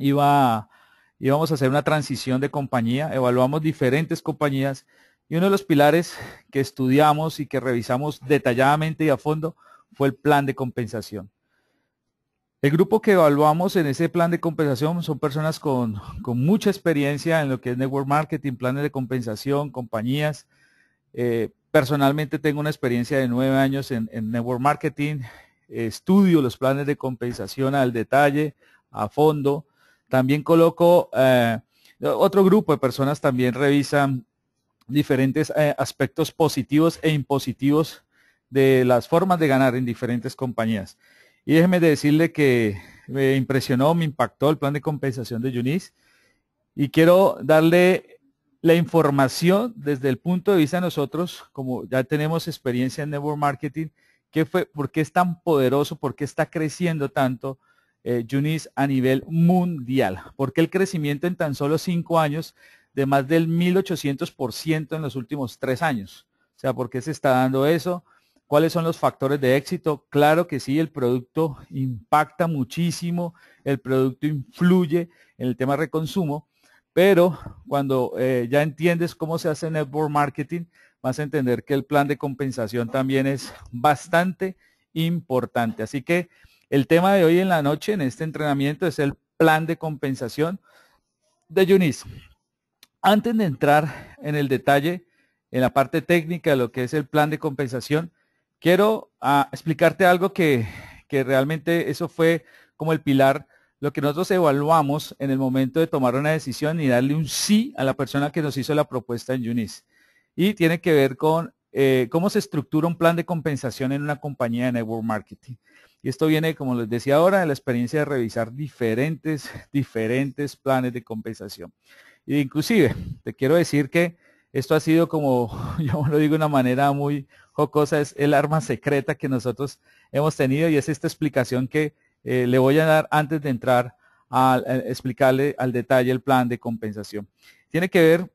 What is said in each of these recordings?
iba, íbamos a hacer una transición de compañía, evaluamos diferentes compañías y uno de los pilares que estudiamos y que revisamos detalladamente y a fondo fue el plan de compensación. El grupo que evaluamos en ese plan de compensación son personas con, mucha experiencia en lo que es network marketing, planes de compensación, compañías. Eh, personalmente tengo una experiencia de nueve años en, network marketing. estudio los planes de compensación al detalle, a fondo. También coloco eh, otro grupo de personas también revisan diferentes eh, aspectos positivos e impositivos de las formas de ganar en diferentes compañías. Y déjeme decirle que me impresionó, me impactó el plan de compensación de Yunis y quiero darle la información desde el punto de vista de nosotros, como ya tenemos experiencia en network marketing, qué fue, por qué es tan poderoso, por qué está creciendo tanto, Junis eh, a nivel mundial, porque el crecimiento en tan solo cinco años de más del 1.800% en los últimos tres años. O sea, ¿por qué se está dando eso? ¿Cuáles son los factores de éxito? Claro que sí, el producto impacta muchísimo, el producto influye en el tema de reconsumo, pero cuando eh, ya entiendes cómo se hace network marketing, vas a entender que el plan de compensación también es bastante importante. Así que el tema de hoy en la noche, en este entrenamiento, es el plan de compensación de Yunis. Antes de entrar en el detalle, en la parte técnica de lo que es el plan de compensación, quiero ah, explicarte algo que, realmente eso fue como el pilar, lo que nosotros evaluamos en el momento de tomar una decisión y darle un sí a la persona que nos hizo la propuesta en Yunis. Y tiene que ver con eh, cómo se estructura un plan de compensación en una compañía de network marketing. Y esto viene, como les decía ahora, de la experiencia de revisar diferentes, diferentes planes de compensación. inclusive, te quiero decir que esto ha sido como, yo lo digo de una manera muy jocosa, es el arma secreta que nosotros hemos tenido y es esta explicación que eh, le voy a dar antes de entrar a eh, explicarle al detalle el plan de compensación. Tiene que ver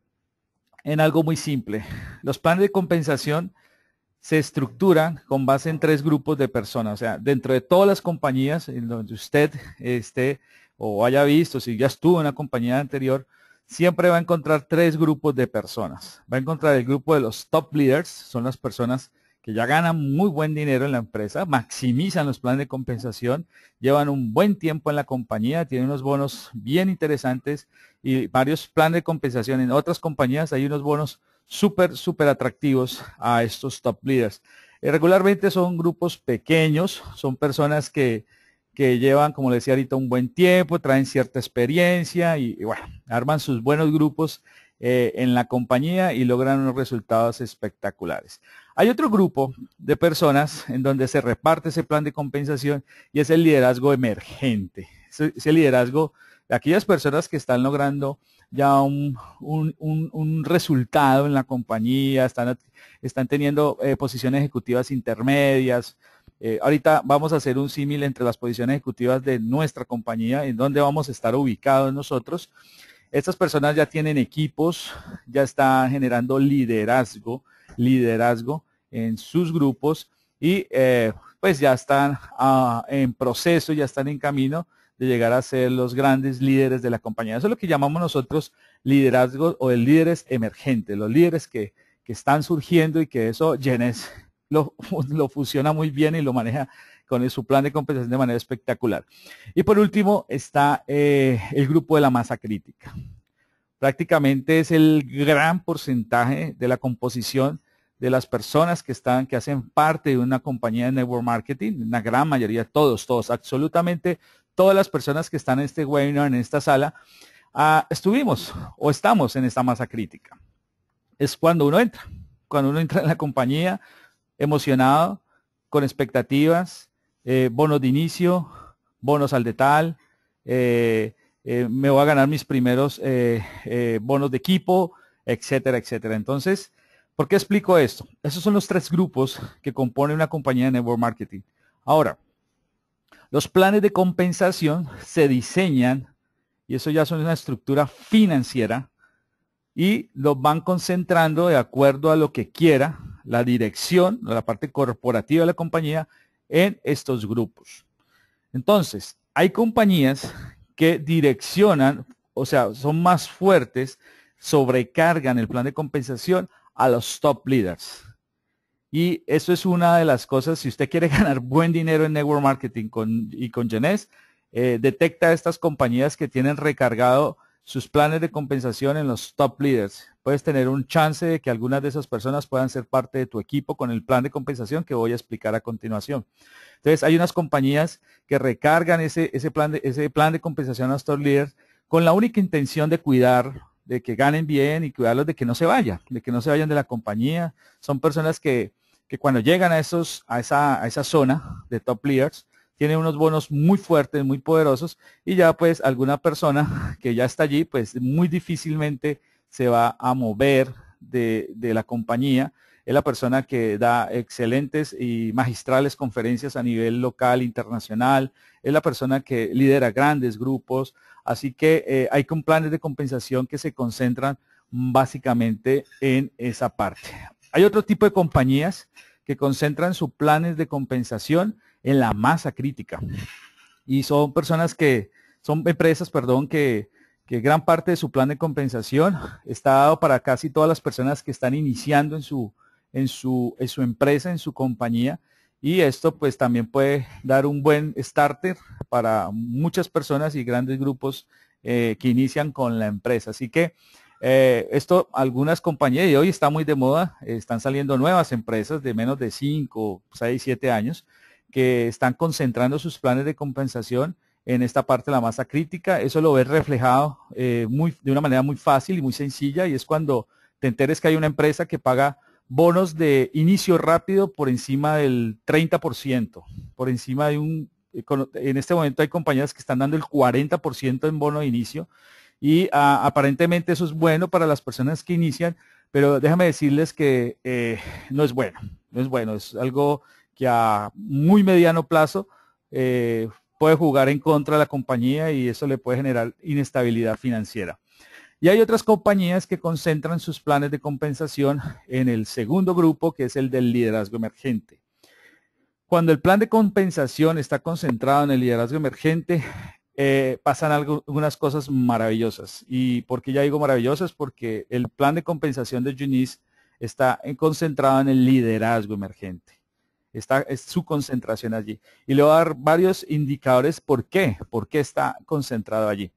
en algo muy simple. Los planes de compensación se estructuran con base en tres grupos de personas. O sea, dentro de todas las compañías en donde usted esté o haya visto, si ya estuvo en una compañía anterior, siempre va a encontrar tres grupos de personas. Va a encontrar el grupo de los top leaders, son las personas que ya ganan muy buen dinero en la empresa, maximizan los planes de compensación, llevan un buen tiempo en la compañía, tienen unos bonos bien interesantes y varios planes de compensación. En otras compañías hay unos bonos súper, súper atractivos a estos top leaders. Eh, regularmente son grupos pequeños, son personas que, llevan, como les decía ahorita, un buen tiempo, traen cierta experiencia y, bueno, arman sus buenos grupos eh, en la compañía y logran unos resultados espectaculares. Hay otro grupo de personas en donde se reparte ese plan de compensación y es el liderazgo emergente. Ese el liderazgo de aquellas personas que están logrando ya un, resultado en la compañía, están, teniendo eh, posiciones ejecutivas intermedias. Eh, ahorita vamos a hacer un símil entre las posiciones ejecutivas de nuestra compañía, en donde vamos a estar ubicados nosotros. Estas personas ya tienen equipos, ya están generando liderazgo, liderazgo en sus grupos y eh, pues ya están ah, en proceso, ya están en camino de llegar a ser los grandes líderes de la compañía. Eso es lo que llamamos nosotros liderazgos o líderes emergentes, los líderes que, están surgiendo y que eso Genes lo, lo fusiona muy bien y lo maneja con su plan de compensación de manera espectacular. Y por último está eh, el grupo de la masa crítica. Prácticamente es el gran porcentaje de la composición de las personas que están, que hacen parte de una compañía de network marketing, una gran mayoría, todos, todos, absolutamente todas las personas que están en este webinar, en esta sala, ah, estuvimos o estamos en esta masa crítica. Es cuando uno entra, cuando uno entra en la compañía emocionado, con expectativas, eh, bonos de inicio, bonos al detal, eh, eh, me voy a ganar mis primeros bonos de equipo, etcétera, etcétera. Entonces, ¿por qué explico esto? Esos son los tres grupos que componen una compañía de network marketing. Ahora, los planes de compensación se diseñan, y eso ya son una estructura financiera, y los van concentrando de acuerdo a lo que quiera la dirección, la parte corporativa de la compañía, en estos grupos. Entonces, hay compañías que direccionan, o sea, son más fuertes, sobrecargan el plan de compensación a los top leaders. Y eso es una de las cosas, si usted quiere ganar buen dinero en Network Marketing y con Genes, detecta eh, detecta estas compañías que tienen recargado sus planes de compensación en los top leaders. Puedes tener un chance de que algunas de esas personas puedan ser parte de tu equipo con el plan de compensación que voy a explicar a continuación. Entonces, hay unas compañías que recargan ese, ese, plan, de, ese plan de compensación a los top leaders con la única intención de cuidar de que ganen bien y cuidarlos de que no se vaya de que no se vayan de la compañía. Son personas que, cuando llegan a, esos, a, esa, zona de top leaders, tienen unos bonos muy fuertes, muy poderosos, y ya pues alguna persona que ya está allí, pues muy difícilmente se va a mover de, de la compañía. Es la persona que da excelentes y magistrales conferencias a nivel local, internacional. Es la persona que lidera grandes grupos, Así que eh, hay planes de compensación que se concentran básicamente en esa parte. Hay otro tipo de compañías que concentran sus planes de compensación en la masa crítica. Y son personas que, son empresas, perdón, que, que gran parte de su plan de compensación está dado para casi todas las personas que están iniciando en su, en su, en su empresa, en su compañía, y esto pues también puede dar un buen starter para muchas personas y grandes grupos eh, que inician con la empresa. Así que eh, esto, algunas compañías, y hoy está muy de moda, están saliendo nuevas empresas de menos de 5, 6, 7 años, que están concentrando sus planes de compensación en esta parte de la masa crítica. Eso lo ves reflejado eh, de una manera muy fácil y muy sencilla, y es cuando te enteres que hay una empresa que paga bonos de inicio rápido por encima del 30%, por encima de un... Eh, en este momento hay compañías que están dando el 40% en bono de inicio y ah, aparentemente eso es bueno para las personas que inician, pero déjame decirles que eh, no es bueno, no es bueno, es algo que a muy mediano plazo eh, puede jugar en contra de la compañía y eso le puede generar inestabilidad financiera. Y hay otras compañías que concentran sus planes de compensación en el segundo grupo, que es el del liderazgo emergente. Cuando el plan de compensación está concentrado en el liderazgo emergente, eh, pasan algunas cosas maravillosas. ¿Y por qué ya digo maravillosas? Porque el plan de compensación de Junis está concentrado en el liderazgo emergente. Está, su concentración allí. Y le voy a dar varios indicadores por qué, por qué está concentrado allí.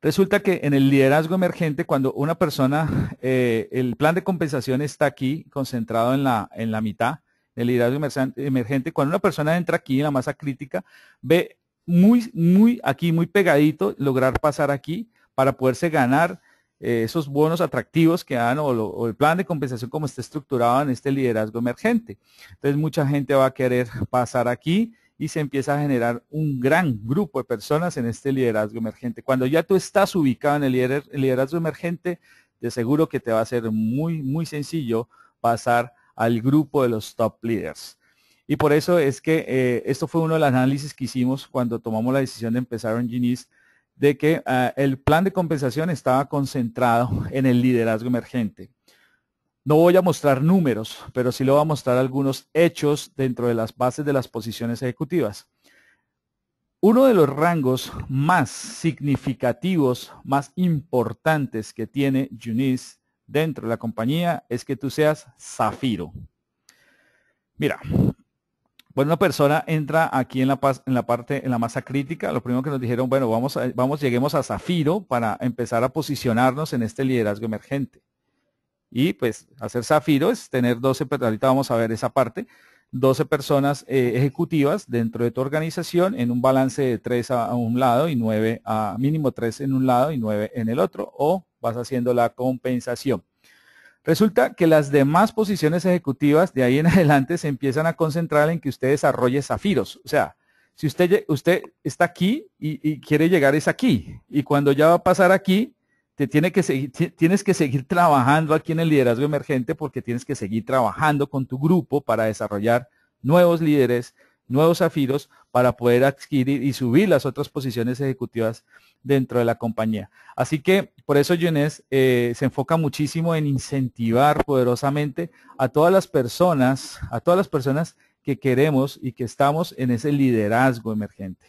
Resulta que en el liderazgo emergente, cuando una persona, eh, el plan de compensación está aquí, concentrado en la, en la mitad, el liderazgo emergente, cuando una persona entra aquí en la masa crítica, ve muy, muy aquí, muy pegadito, lograr pasar aquí para poderse ganar eh, esos bonos atractivos que dan o, o, el plan de compensación como está estructurado en este liderazgo emergente. Entonces mucha gente va a querer pasar aquí y se empieza a generar un gran grupo de personas en este liderazgo emergente. Cuando ya tú estás ubicado en el liderazgo emergente, de seguro que te va a ser muy, muy sencillo pasar al grupo de los top leaders. Y por eso es que eh, esto fue uno de los análisis que hicimos cuando tomamos la decisión de empezar en Genis, de que ah, el plan de compensación estaba concentrado en el liderazgo emergente. No voy a mostrar números, pero sí lo voy a mostrar algunos hechos dentro de las bases de las posiciones ejecutivas. Uno de los rangos más significativos, más importantes que tiene Junis dentro de la compañía es que tú seas zafiro. Mira, cuando una persona entra aquí en la, parte, en la masa crítica, lo primero que nos dijeron, bueno, vamos, a, vamos, lleguemos a zafiro para empezar a posicionarnos en este liderazgo emergente. Y pues hacer zafiro es tener 12, ahorita vamos a ver esa parte, 12 personas eh, ejecutivas dentro de tu organización en un balance de 3 a, un lado y 9 a mínimo 3 en un lado y 9 en el otro o vas haciendo la compensación. Resulta que las demás posiciones ejecutivas de ahí en adelante se empiezan a concentrar en que usted desarrolle zafiros. O sea, si usted, usted está aquí y quiere llegar es aquí y cuando ya va a pasar aquí tiene que tienes que seguir trabajando aquí en el liderazgo emergente porque tienes que seguir trabajando con tu grupo para desarrollar nuevos líderes, nuevos zafiros para poder adquirir y subir las otras posiciones ejecutivas dentro de la compañía. Así que por eso Yunes eh, se enfoca muchísimo en incentivar poderosamente a todas las personas, a todas las personas que queremos y que estamos en ese liderazgo emergente.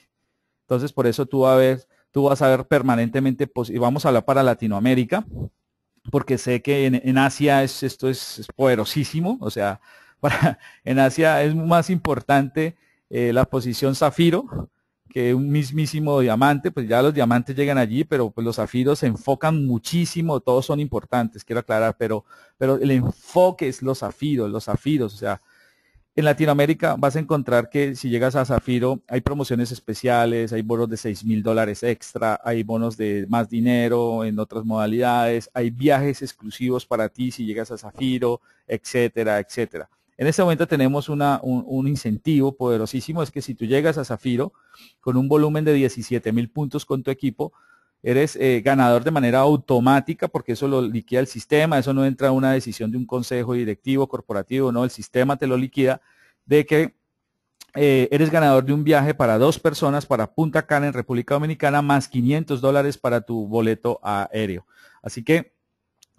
Entonces por eso tú vas a ver tú vas a ver permanentemente, pues, y vamos a hablar para Latinoamérica, porque sé que en, Asia esto es, poderosísimo, o sea, para, en Asia es más importante eh, la posición zafiro que un mismísimo diamante, pues ya los diamantes llegan allí, pero pues los zafiros se enfocan muchísimo, todos son importantes, quiero aclarar, pero, pero el enfoque es los zafiros, los zafiros, o sea, en Latinoamérica vas a encontrar que si llegas a Zafiro hay promociones especiales, hay bonos de 6 mil dólares extra, hay bonos de más dinero en otras modalidades, hay viajes exclusivos para ti si llegas a Zafiro, etcétera, etcétera. En este momento tenemos un, un, incentivo poderosísimo, es que si tú llegas a Zafiro con un volumen de 17 mil puntos con tu equipo, eres eh, ganador de manera automática porque eso lo liquida el sistema, eso no entra una decisión de un consejo directivo, corporativo, no, el sistema te lo liquida, de que eh, eres ganador de un viaje para dos personas para Punta Cana en República Dominicana más 500 dólares para tu boleto aéreo. Así que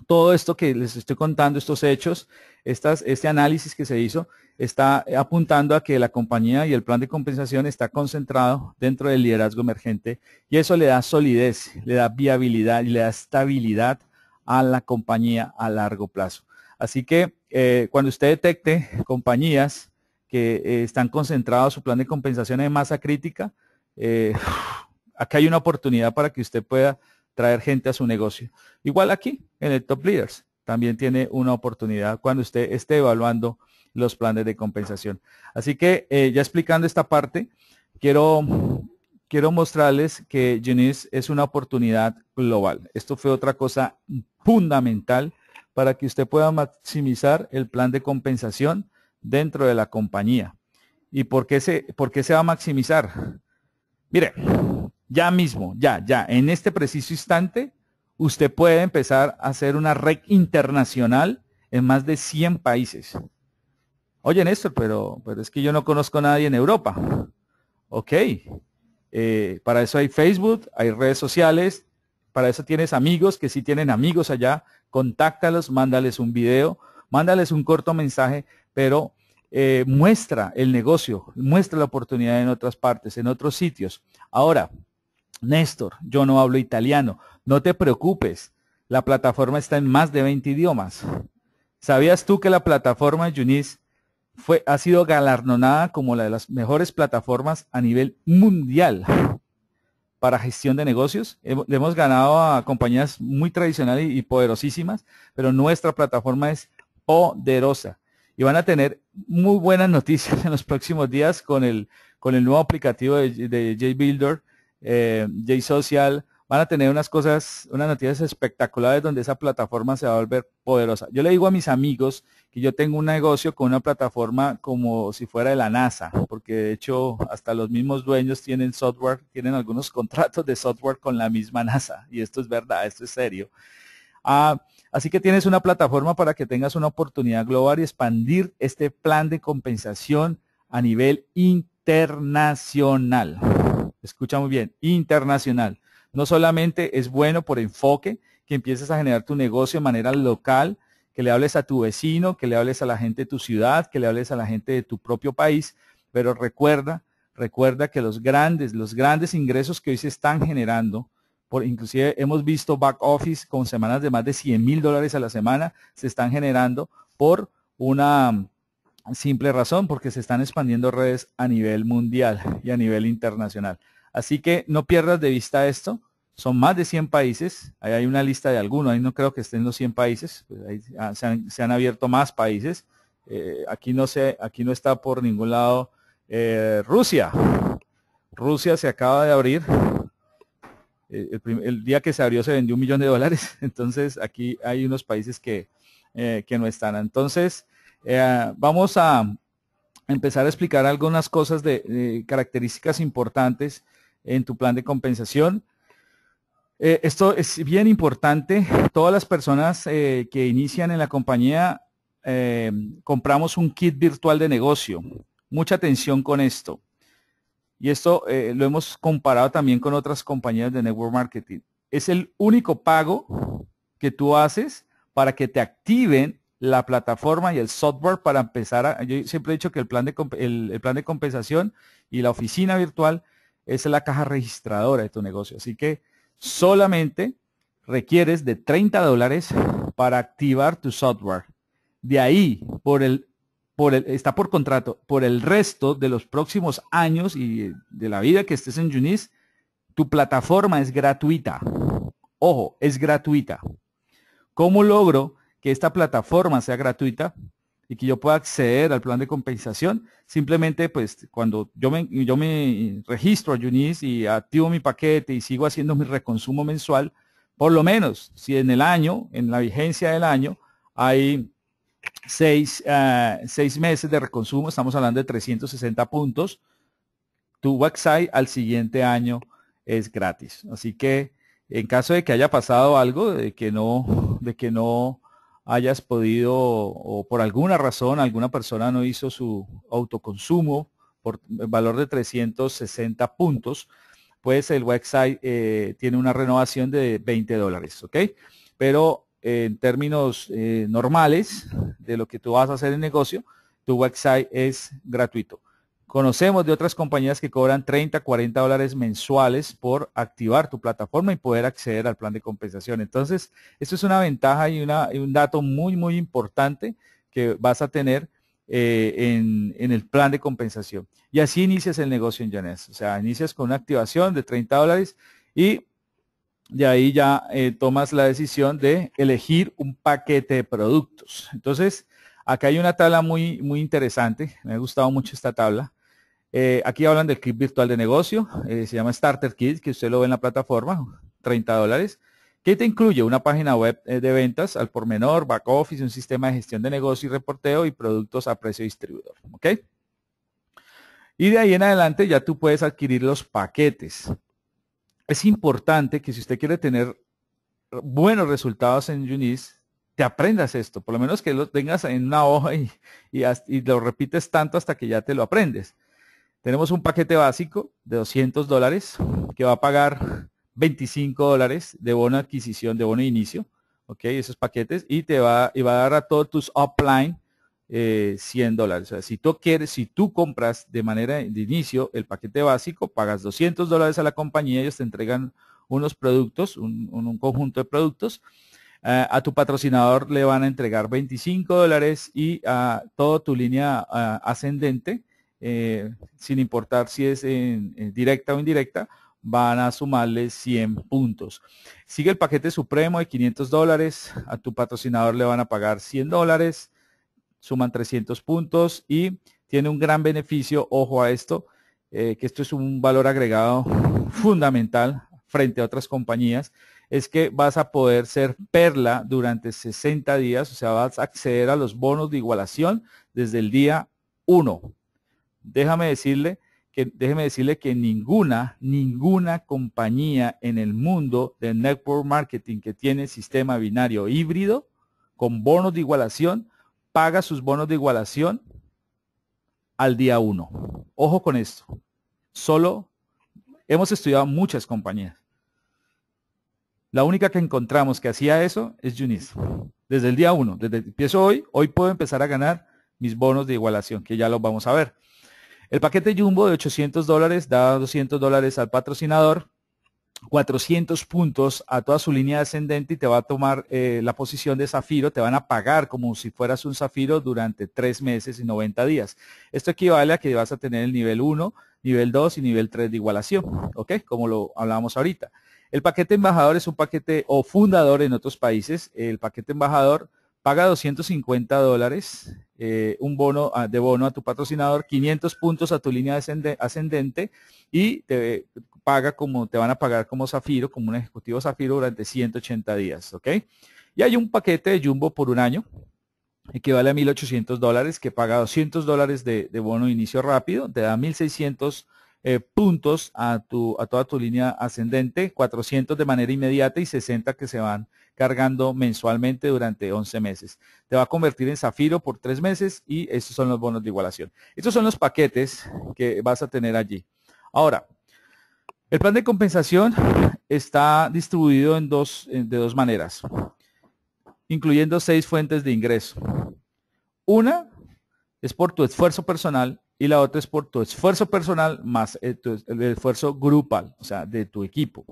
todo esto que les estoy contando, estos hechos, este análisis que se hizo, está apuntando a que la compañía y el plan de compensación está concentrado dentro del liderazgo emergente y eso le da solidez, le da viabilidad y le da estabilidad a la compañía a largo plazo. Así que eh, cuando usted detecte compañías que eh, están concentradas su plan de compensación en masa crítica, eh, acá hay una oportunidad para que usted pueda traer gente a su negocio. Igual aquí, en el Top Leaders, también tiene una oportunidad cuando usted esté evaluando los planes de compensación. Así que eh, ya explicando esta parte, quiero, quiero mostrarles que Genius es una oportunidad global. Esto fue otra cosa fundamental para que usted pueda maximizar el plan de compensación dentro de la compañía. ¿Y por qué se, por qué se va a maximizar? Mire, ya mismo, ya, ya, en este preciso instante, usted puede empezar a hacer una red internacional en más de 100 países. Oye, Néstor, pero, pero es que yo no conozco a nadie en Europa. Ok, eh, para eso hay Facebook, hay redes sociales, para eso tienes amigos que sí tienen amigos allá, contáctalos, mándales un video, mándales un corto mensaje, pero eh, muestra el negocio, muestra la oportunidad en otras partes, en otros sitios. Ahora, Néstor, yo no hablo italiano. No te preocupes, la plataforma está en más de 20 idiomas. ¿Sabías tú que la plataforma Junis fue, ha sido galardonada como la de las mejores plataformas a nivel mundial para gestión de negocios? Hemos ganado a compañías muy tradicionales y poderosísimas, pero nuestra plataforma es poderosa. Y van a tener muy buenas noticias en los próximos días con el, nuevo aplicativo de JBuilder eh, Social, van a tener unas cosas, unas noticias espectaculares donde esa plataforma se va a volver poderosa. Yo le digo a mis amigos que yo tengo un negocio con una plataforma como si fuera de la NASA, porque de hecho hasta los mismos dueños tienen software, tienen algunos contratos de software con la misma NASA, y esto es verdad, esto es serio. Ah, así que tienes una plataforma para que tengas una oportunidad global y expandir este plan de compensación a nivel internacional escucha muy bien, internacional. No solamente es bueno por enfoque, que empieces a generar tu negocio de manera local, que le hables a tu vecino, que le hables a la gente de tu ciudad, que le hables a la gente de tu propio país, pero recuerda, recuerda que los grandes, los grandes ingresos que hoy se están generando, por, inclusive hemos visto back office con semanas de más de 100 mil dólares a la semana, se están generando por una Simple razón, porque se están expandiendo redes a nivel mundial y a nivel internacional. Así que no pierdas de vista esto. Son más de 100 países. Ahí hay una lista de algunos. Ahí no creo que estén los 100 países. Pues, se, han, abierto más países. Eh, aquí, no se, aquí no está por ningún lado eh, Rusia. Rusia se acaba de abrir. Eh, el, el, día que se abrió se vendió un millón de dólares. Entonces aquí hay unos países que, que no están. Entonces, eh, vamos a empezar a explicar algunas cosas de, características importantes en tu plan de compensación. Eh, esto es bien importante. Todas las personas eh, que inician en la compañía compramos un kit virtual de negocio. Mucha atención con esto. Y esto lo hemos comparado también con otras compañías de network marketing. Es el único pago que tú haces para que te activen la plataforma y el software para empezar a, yo siempre he dicho que el plan de, el, plan de compensación y la oficina virtual es la caja registradora de tu negocio. Así que solamente requieres de 30 dólares para activar tu software. De ahí, por el, por el, está por contrato, por el resto de los próximos años y de la vida que estés en Junis, tu plataforma es gratuita. Ojo, es gratuita. ¿Cómo logro que esta plataforma sea gratuita y que yo pueda acceder al plan de compensación. Simplemente, pues, cuando yo me, yo me registro a Unis y activo mi paquete y sigo haciendo mi reconsumo mensual, por lo menos, si en el año, en la vigencia del año, hay seis, eh, seis meses de reconsumo, estamos hablando de 360 puntos, tu website al siguiente año es gratis. Así que en caso de que haya pasado algo, de que no, de que no hayas podido o por alguna razón alguna persona no hizo su autoconsumo por valor de 360 puntos, pues el website eh, tiene una renovación de 20 dólares, ¿ok? Pero eh, en términos eh, normales de lo que tú vas a hacer en negocio, tu website es gratuito. Conocemos de otras compañías que cobran 30, 40 dólares mensuales por activar tu plataforma y poder acceder al plan de compensación. Entonces, esto es una ventaja y, un dato muy, muy importante que vas a tener eh, en, el plan de compensación. Y así inicias el negocio en Janes. O sea, inicias con una activación de 30 dólares y de ahí ya eh, tomas la decisión de elegir un paquete de productos. Entonces, acá hay una tabla muy, muy interesante. Me ha gustado mucho esta tabla eh, aquí hablan del kit virtual de negocio, eh, se llama Starter Kit, que usted lo ve en la plataforma, 30 dólares, que te incluye una página web eh, de ventas al por menor, back office, un sistema de gestión de negocio y reporteo y productos a precio distribuidor. ¿ok? Y de ahí en adelante ya tú puedes adquirir los paquetes. Es importante que si usted quiere tener buenos resultados en Unis, te aprendas esto, por lo menos que lo tengas en una hoja y lo repites tanto hasta que ya te lo aprendes. Tenemos un paquete básico de 200 dólares que va a pagar 25 dólares de bono adquisición, de bono inicio, ¿ok? Esos paquetes y te va, y va a dar a todos tus upline 100 eh, dólares. O sea, si tú quieres, si tú compras de manera de inicio el paquete básico, pagas 200 dólares a la compañía, ellos te entregan unos productos, un, conjunto de productos. Eh, a tu patrocinador le van a entregar 25 dólares y a toda tu línea eh, ascendente eh, sin importar si es en, directa o indirecta, van a sumarle 100 puntos. Sigue el paquete supremo de 500 dólares, a tu patrocinador le van a pagar 100 dólares, suman 300 puntos y tiene un gran beneficio, ojo a esto, eh, que esto es un valor agregado fundamental frente a otras compañías, es que vas a poder ser perla durante 60 días, o sea, vas a acceder a los bonos de igualación desde el día 1 déjame decirle que, déjeme decirle que ninguna, ninguna compañía en el mundo de network marketing que tiene sistema binario híbrido con bonos de igualación paga sus bonos de igualación al día uno. Ojo con esto. Solo hemos estudiado muchas compañías. La única que encontramos que hacía eso es Junis. Desde el día uno, desde empiezo hoy, hoy puedo empezar a ganar mis bonos de igualación, que ya los vamos a ver. El paquete Jumbo de 800 dólares da 200 dólares al patrocinador, 400 puntos a toda su línea descendente y te va a tomar eh, la posición de zafiro, te van a pagar como si fueras un zafiro durante tres meses y 90 días. Esto equivale a que vas a tener el nivel 1, nivel 2 y nivel 3 de igualación, ¿ok? Como lo hablábamos ahorita. El paquete embajador es un paquete o fundador en otros países. El paquete embajador paga 250 dólares, eh, un bono de bono a tu patrocinador, 500 puntos a tu línea ascendente y te paga como te van a pagar como Zafiro, como un ejecutivo Zafiro durante 180 días, ¿ok? Y hay un paquete de Jumbo por un año, equivale a 1.800 dólares, que paga 200 dólares de, bono de inicio rápido, te da 1.600 eh, puntos a, a toda tu línea ascendente, 400 de manera inmediata y 60 que se van cargando mensualmente durante 11 meses. Te va a convertir en Zafiro por 3 meses y estos son los bonos de igualación. Estos son los paquetes que vas a tener allí. Ahora, el plan de compensación está distribuido en dos, de dos maneras, incluyendo seis fuentes de ingreso. Una es por tu esfuerzo personal y la otra es por tu esfuerzo personal más eh, el, esfuerzo grupal, o sea, de tu equipo.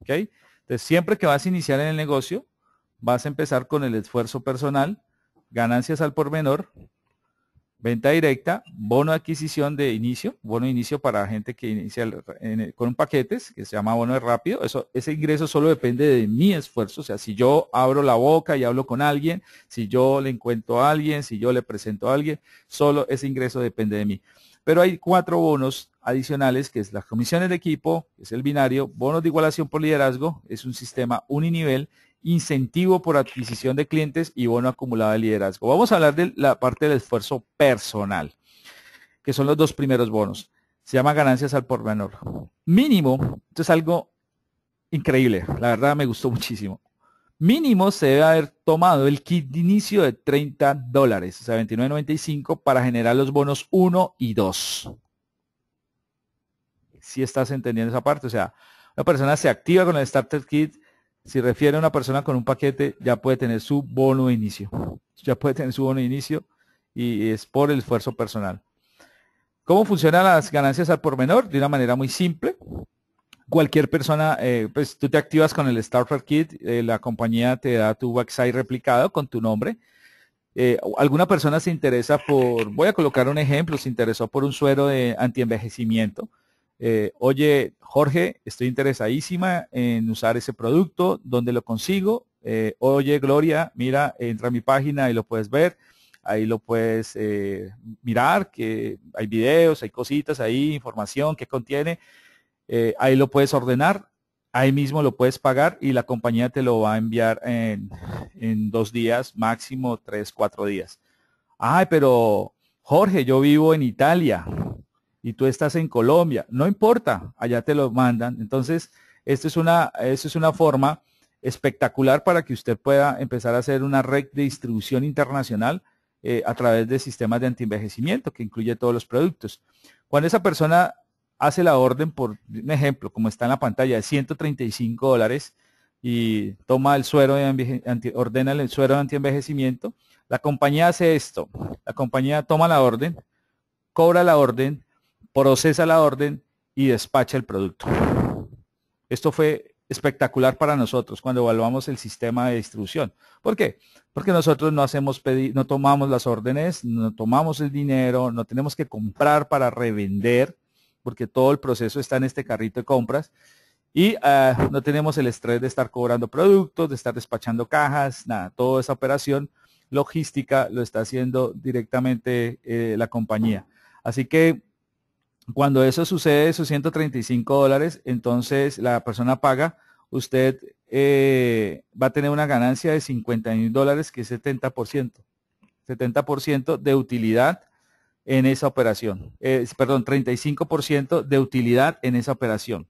¿Okay? Entonces, siempre que vas a iniciar en el negocio, vas a empezar con el esfuerzo personal, ganancias al por menor, venta directa, bono de adquisición de inicio, bono de inicio para gente que inicia con paquetes, que se llama bono de rápido. Eso, ese ingreso solo depende de mi esfuerzo. O sea, si yo abro la boca y hablo con alguien, si yo le encuentro a alguien, si yo le presento a alguien, solo ese ingreso depende de mí. Pero hay cuatro bonos adicionales, que es las comisiones de equipo, que es el binario, bonos de igualación por liderazgo, es un sistema uninivel, incentivo por adquisición de clientes y bono acumulado de liderazgo. Vamos a hablar de la parte del esfuerzo personal, que son los dos primeros bonos. Se llama ganancias al por menor. Mínimo, esto es algo increíble, la verdad me gustó muchísimo. Mínimo se debe haber tomado el kit de inicio de 30 dólares, o sea, 29.95 para generar los bonos 1 y 2 si estás entendiendo esa parte. O sea, una persona se activa con el Starter Kit. Si refiere a una persona con un paquete, ya puede tener su bono de inicio. Ya puede tener su bono de inicio y es por el esfuerzo personal. ¿Cómo funcionan las ganancias al por menor? De una manera muy simple. Cualquier persona, eh, pues tú te activas con el Starter Kit, eh, la compañía te da tu website replicado con tu nombre. Eh, alguna persona se interesa por, voy a colocar un ejemplo, se interesó por un suero de antienvejecimiento eh, oye, Jorge, estoy interesadísima en usar ese producto, ¿dónde lo consigo? Eh, oye, Gloria, mira, entra a mi página y lo puedes ver, ahí lo puedes eh, mirar, que hay videos, hay cositas ahí, información que contiene, ahí lo puedes ordenar, ahí mismo lo puedes pagar y la compañía te lo va a enviar en, en dos días, máximo tres, cuatro días. Ay, pero Jorge, yo vivo en Italia y tú estás en Colombia, no importa, allá te lo mandan. Entonces, esto es una, forma espectacular para que usted pueda empezar a hacer una red de distribución internacional eh, a través de sistemas de antienvejecimiento que incluye todos los productos. Cuando esa persona hace la orden, por un ejemplo, como está en la pantalla, de 135 dólares y toma el suero de ordena el suero de antienvejecimiento, la compañía hace esto, la compañía toma la orden, cobra la orden, procesa la orden y despacha el producto. Esto fue espectacular para nosotros cuando evaluamos el sistema de distribución. ¿Por qué? Porque nosotros no hacemos pedir, no tomamos las órdenes, no tomamos el dinero, no tenemos que comprar para revender, porque todo el proceso está en este carrito de compras. Y ah, no tenemos el estrés de estar cobrando productos, de estar despachando cajas, nada. Toda esa operación logística lo está haciendo directamente eh, la compañía. Así que cuando eso sucede, esos 135 dólares, entonces la persona paga, usted eh, va a tener una ganancia de 50 mil dólares, que es 70%. 70% de utilidad en esa operación. Eh, perdón, 35% de utilidad en esa operación.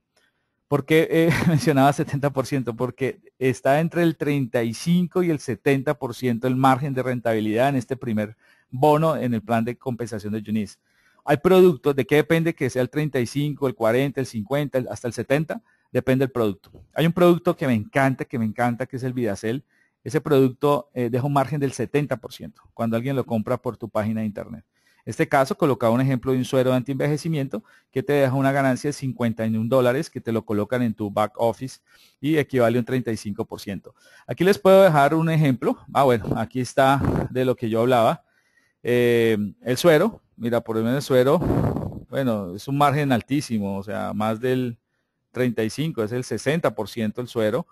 ¿Por qué eh, mencionaba 70%? Porque está entre el 35 y el 70% el margen de rentabilidad en este primer bono en el plan de compensación de Junis. Hay productos de que depende que sea el 35, el 40, el 50, hasta el 70, depende del producto. Hay un producto que me encanta, que me encanta, que es el Vidacel. Ese producto eh, deja un margen del 70% cuando alguien lo compra por tu página de internet. En este caso, colocaba un ejemplo de un suero de antienvejecimiento que te deja una ganancia de 51 dólares que te lo colocan en tu back office y equivale a un 35%. Aquí les puedo dejar un ejemplo. Ah, bueno, aquí está de lo que yo hablaba. Eh, el suero, mira, por el menos el suero, bueno, es un margen altísimo, o sea, más del 35, es el 60% el suero.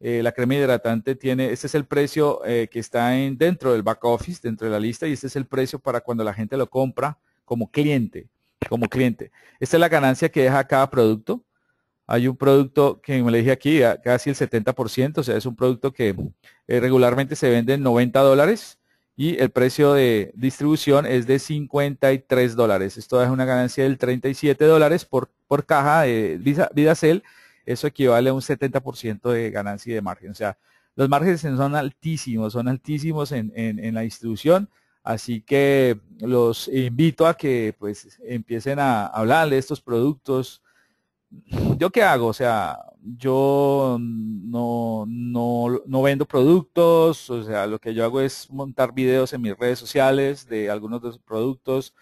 Eh, la crema hidratante tiene, este es el precio eh, que está en, dentro del back office, dentro de la lista, y este es el precio para cuando la gente lo compra como cliente, como cliente. Esta es la ganancia que deja cada producto. Hay un producto que me le dije aquí, casi el 70%, o sea, es un producto que regularmente se vende en 90 dólares y el precio de distribución es de 53 dólares. Esto es una ganancia del 37 dólares por, caja de VidaCell. Eso equivale a un 70% de ganancia y de margen. O sea, los márgenes son altísimos, son altísimos en, en, la distribución. Así que los invito a que pues empiecen a hablar de estos productos. ¿Yo qué hago? O sea, yo no, vendo productos, o sea, lo que yo hago es montar videos en mis redes sociales de algunos de los productos.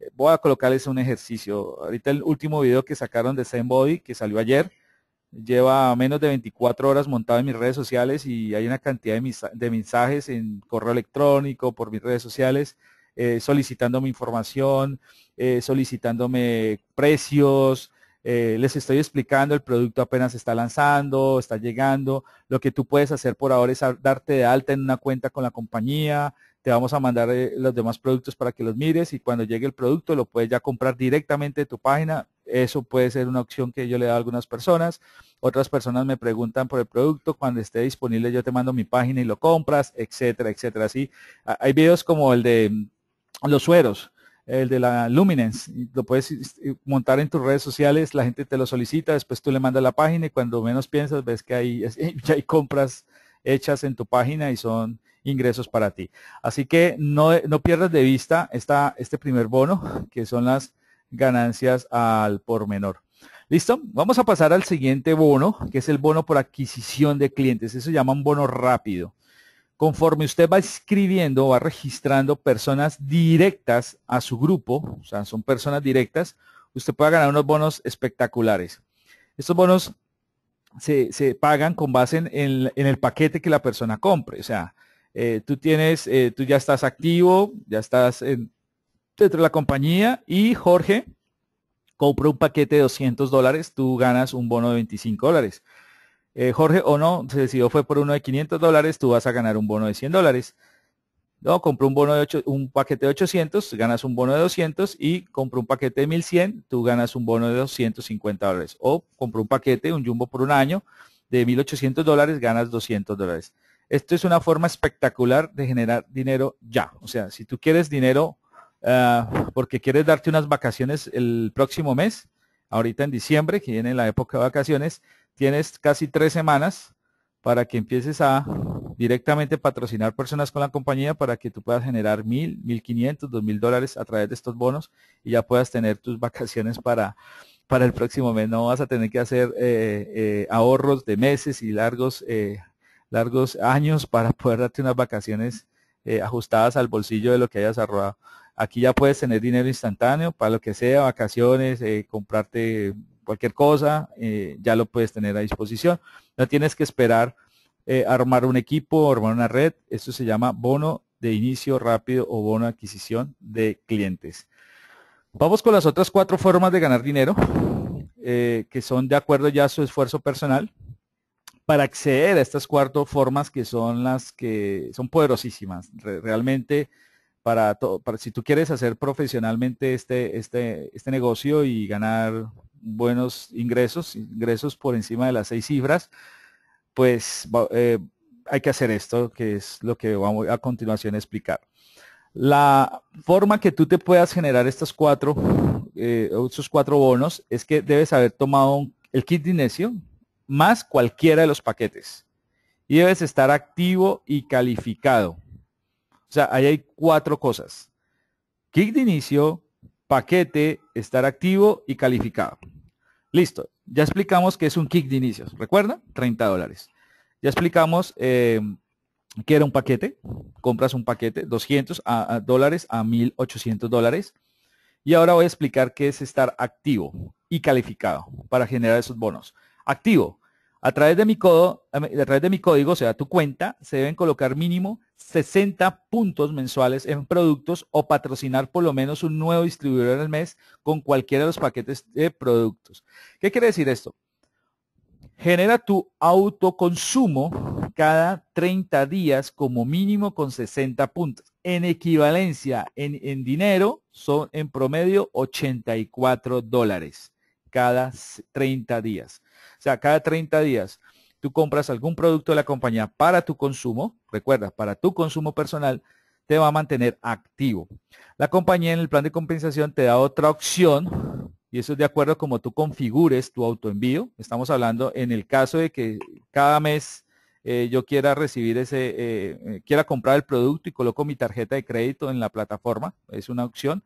Eh, voy a colocarles un ejercicio. Ahorita el último video que sacaron de body que salió ayer, lleva menos de 24 horas montado en mis redes sociales y hay una cantidad de, mensajes en correo electrónico, por mis redes sociales, eh, solicitándome información, eh, solicitándome precios, eh, les estoy explicando, el producto apenas está lanzando, está llegando, lo que tú puedes hacer por ahora es darte de alta en una cuenta con la compañía, te vamos a mandar eh, los demás productos para que los mires y cuando llegue el producto lo puedes ya comprar directamente de tu página. Eso puede ser una opción que yo le da a algunas personas. Otras personas me preguntan por el producto, cuando esté disponible yo te mando mi página y lo compras, etcétera, etcétera. Así, hay videos como el de mm, los sueros, el de la Luminance. Lo puedes eh, montar en tus redes sociales, la gente te lo solicita, después tú le mandas la página y cuando menos piensas ves que hay, ya compras hechas en tu página y son ingresos para ti. Así que no, no pierdas de vista esta, este primer bono, que son las ganancias al por menor. ¿Listo? Vamos a pasar al siguiente bono, que es el bono por adquisición de clientes. Eso se llama un bono rápido. Conforme usted va escribiendo, va registrando personas directas a su grupo, o sea, son personas directas, usted puede ganar unos bonos espectaculares. Estos bonos se, pagan con base en, el paquete que la persona compre. O sea, eh, tú tienes, eh, tú ya estás activo, ya estás en, dentro de la compañía y Jorge compra un paquete de 200 dólares, tú ganas un bono de 25 dólares. Eh, Jorge, o no, si decidió fue por uno de 500 dólares, tú vas a ganar un bono de 100 dólares. No, compró un bono de un paquete de 800, ganas un bono de 200 y compró un paquete de 1100, tú ganas un bono de 250 dólares. O compró un paquete, un jumbo por un año de 1800 dólares, ganas 200 dólares. Esto es una forma espectacular de generar dinero ya. O sea, si tú quieres dinero ah, porque quieres darte unas vacaciones el próximo mes, ahorita en diciembre, que viene la época de vacaciones, tienes casi tres semanas para que empieces a directamente patrocinar personas con la compañía para que tú puedas generar mil, mil quinientos, dos mil dólares a través de estos bonos y ya puedas tener tus vacaciones para, para el próximo mes. No vas a tener que hacer eh, eh, ahorros de meses y largos, eh, largos años para poder darte unas vacaciones ajustadas al bolsillo de lo que hayas arrojado. Aquí ya puedes tener dinero instantáneo para lo que sea, vacaciones, comprarte cualquier cosa, eh, ya lo puedes tener a disposición. No tienes que esperar eh, armar un equipo, armar una red. Esto se llama bono de inicio rápido o bono de adquisición de clientes. Vamos con las otras cuatro formas de ganar dinero, eh, que son de acuerdo ya a su esfuerzo personal. Para acceder a estas cuatro formas que son las que son poderosísimas. realmente, para, todo, para si tú quieres hacer profesionalmente este, este, este negocio y ganar buenos ingresos, ingresos por encima de las seis cifras, pues eh, hay que hacer esto, que es lo que vamos a continuación a explicar. La forma que tú te puedas generar eh, estos cuatro, esos cuatro bonos es que debes haber tomado el kit de inicio más cualquiera de los paquetes. Y debes estar activo y calificado. O sea, ahí hay cuatro cosas. Kit de inicio, paquete, estar activo y calificado. Listo. Ya explicamos que es un kick de inicios. ¿Recuerda? 30 dólares. Ya explicamos eh, que era un paquete. Compras un paquete, 200 a dólares a 1.800 dólares. Y ahora voy a explicar qué es estar activo y calificado para generar esos bonos. Activo. A través de mi, codo, a través de mi código, o sea, tu cuenta, se deben colocar mínimo 60 puntos mensuales en productos o patrocinar por lo menos un nuevo distribuidor al mes con cualquiera de los paquetes de productos. ¿Qué quiere decir esto? Genera tu autoconsumo cada 30 días como mínimo con 60 puntos. En equivalencia, en, en dinero, son en promedio 84 dólares cada 30 días. O sea, cada 30 días tú compras algún producto de la compañía para tu consumo, recuerda, para tu consumo personal, te va a mantener activo. La compañía en el plan de compensación te da otra opción y eso es de acuerdo a cómo tú configures tu autoenvío. Estamos hablando en el caso de que cada mes eh, yo quiera recibir ese, eh, eh, quiera comprar el producto y coloco mi tarjeta de crédito en la plataforma, es una opción.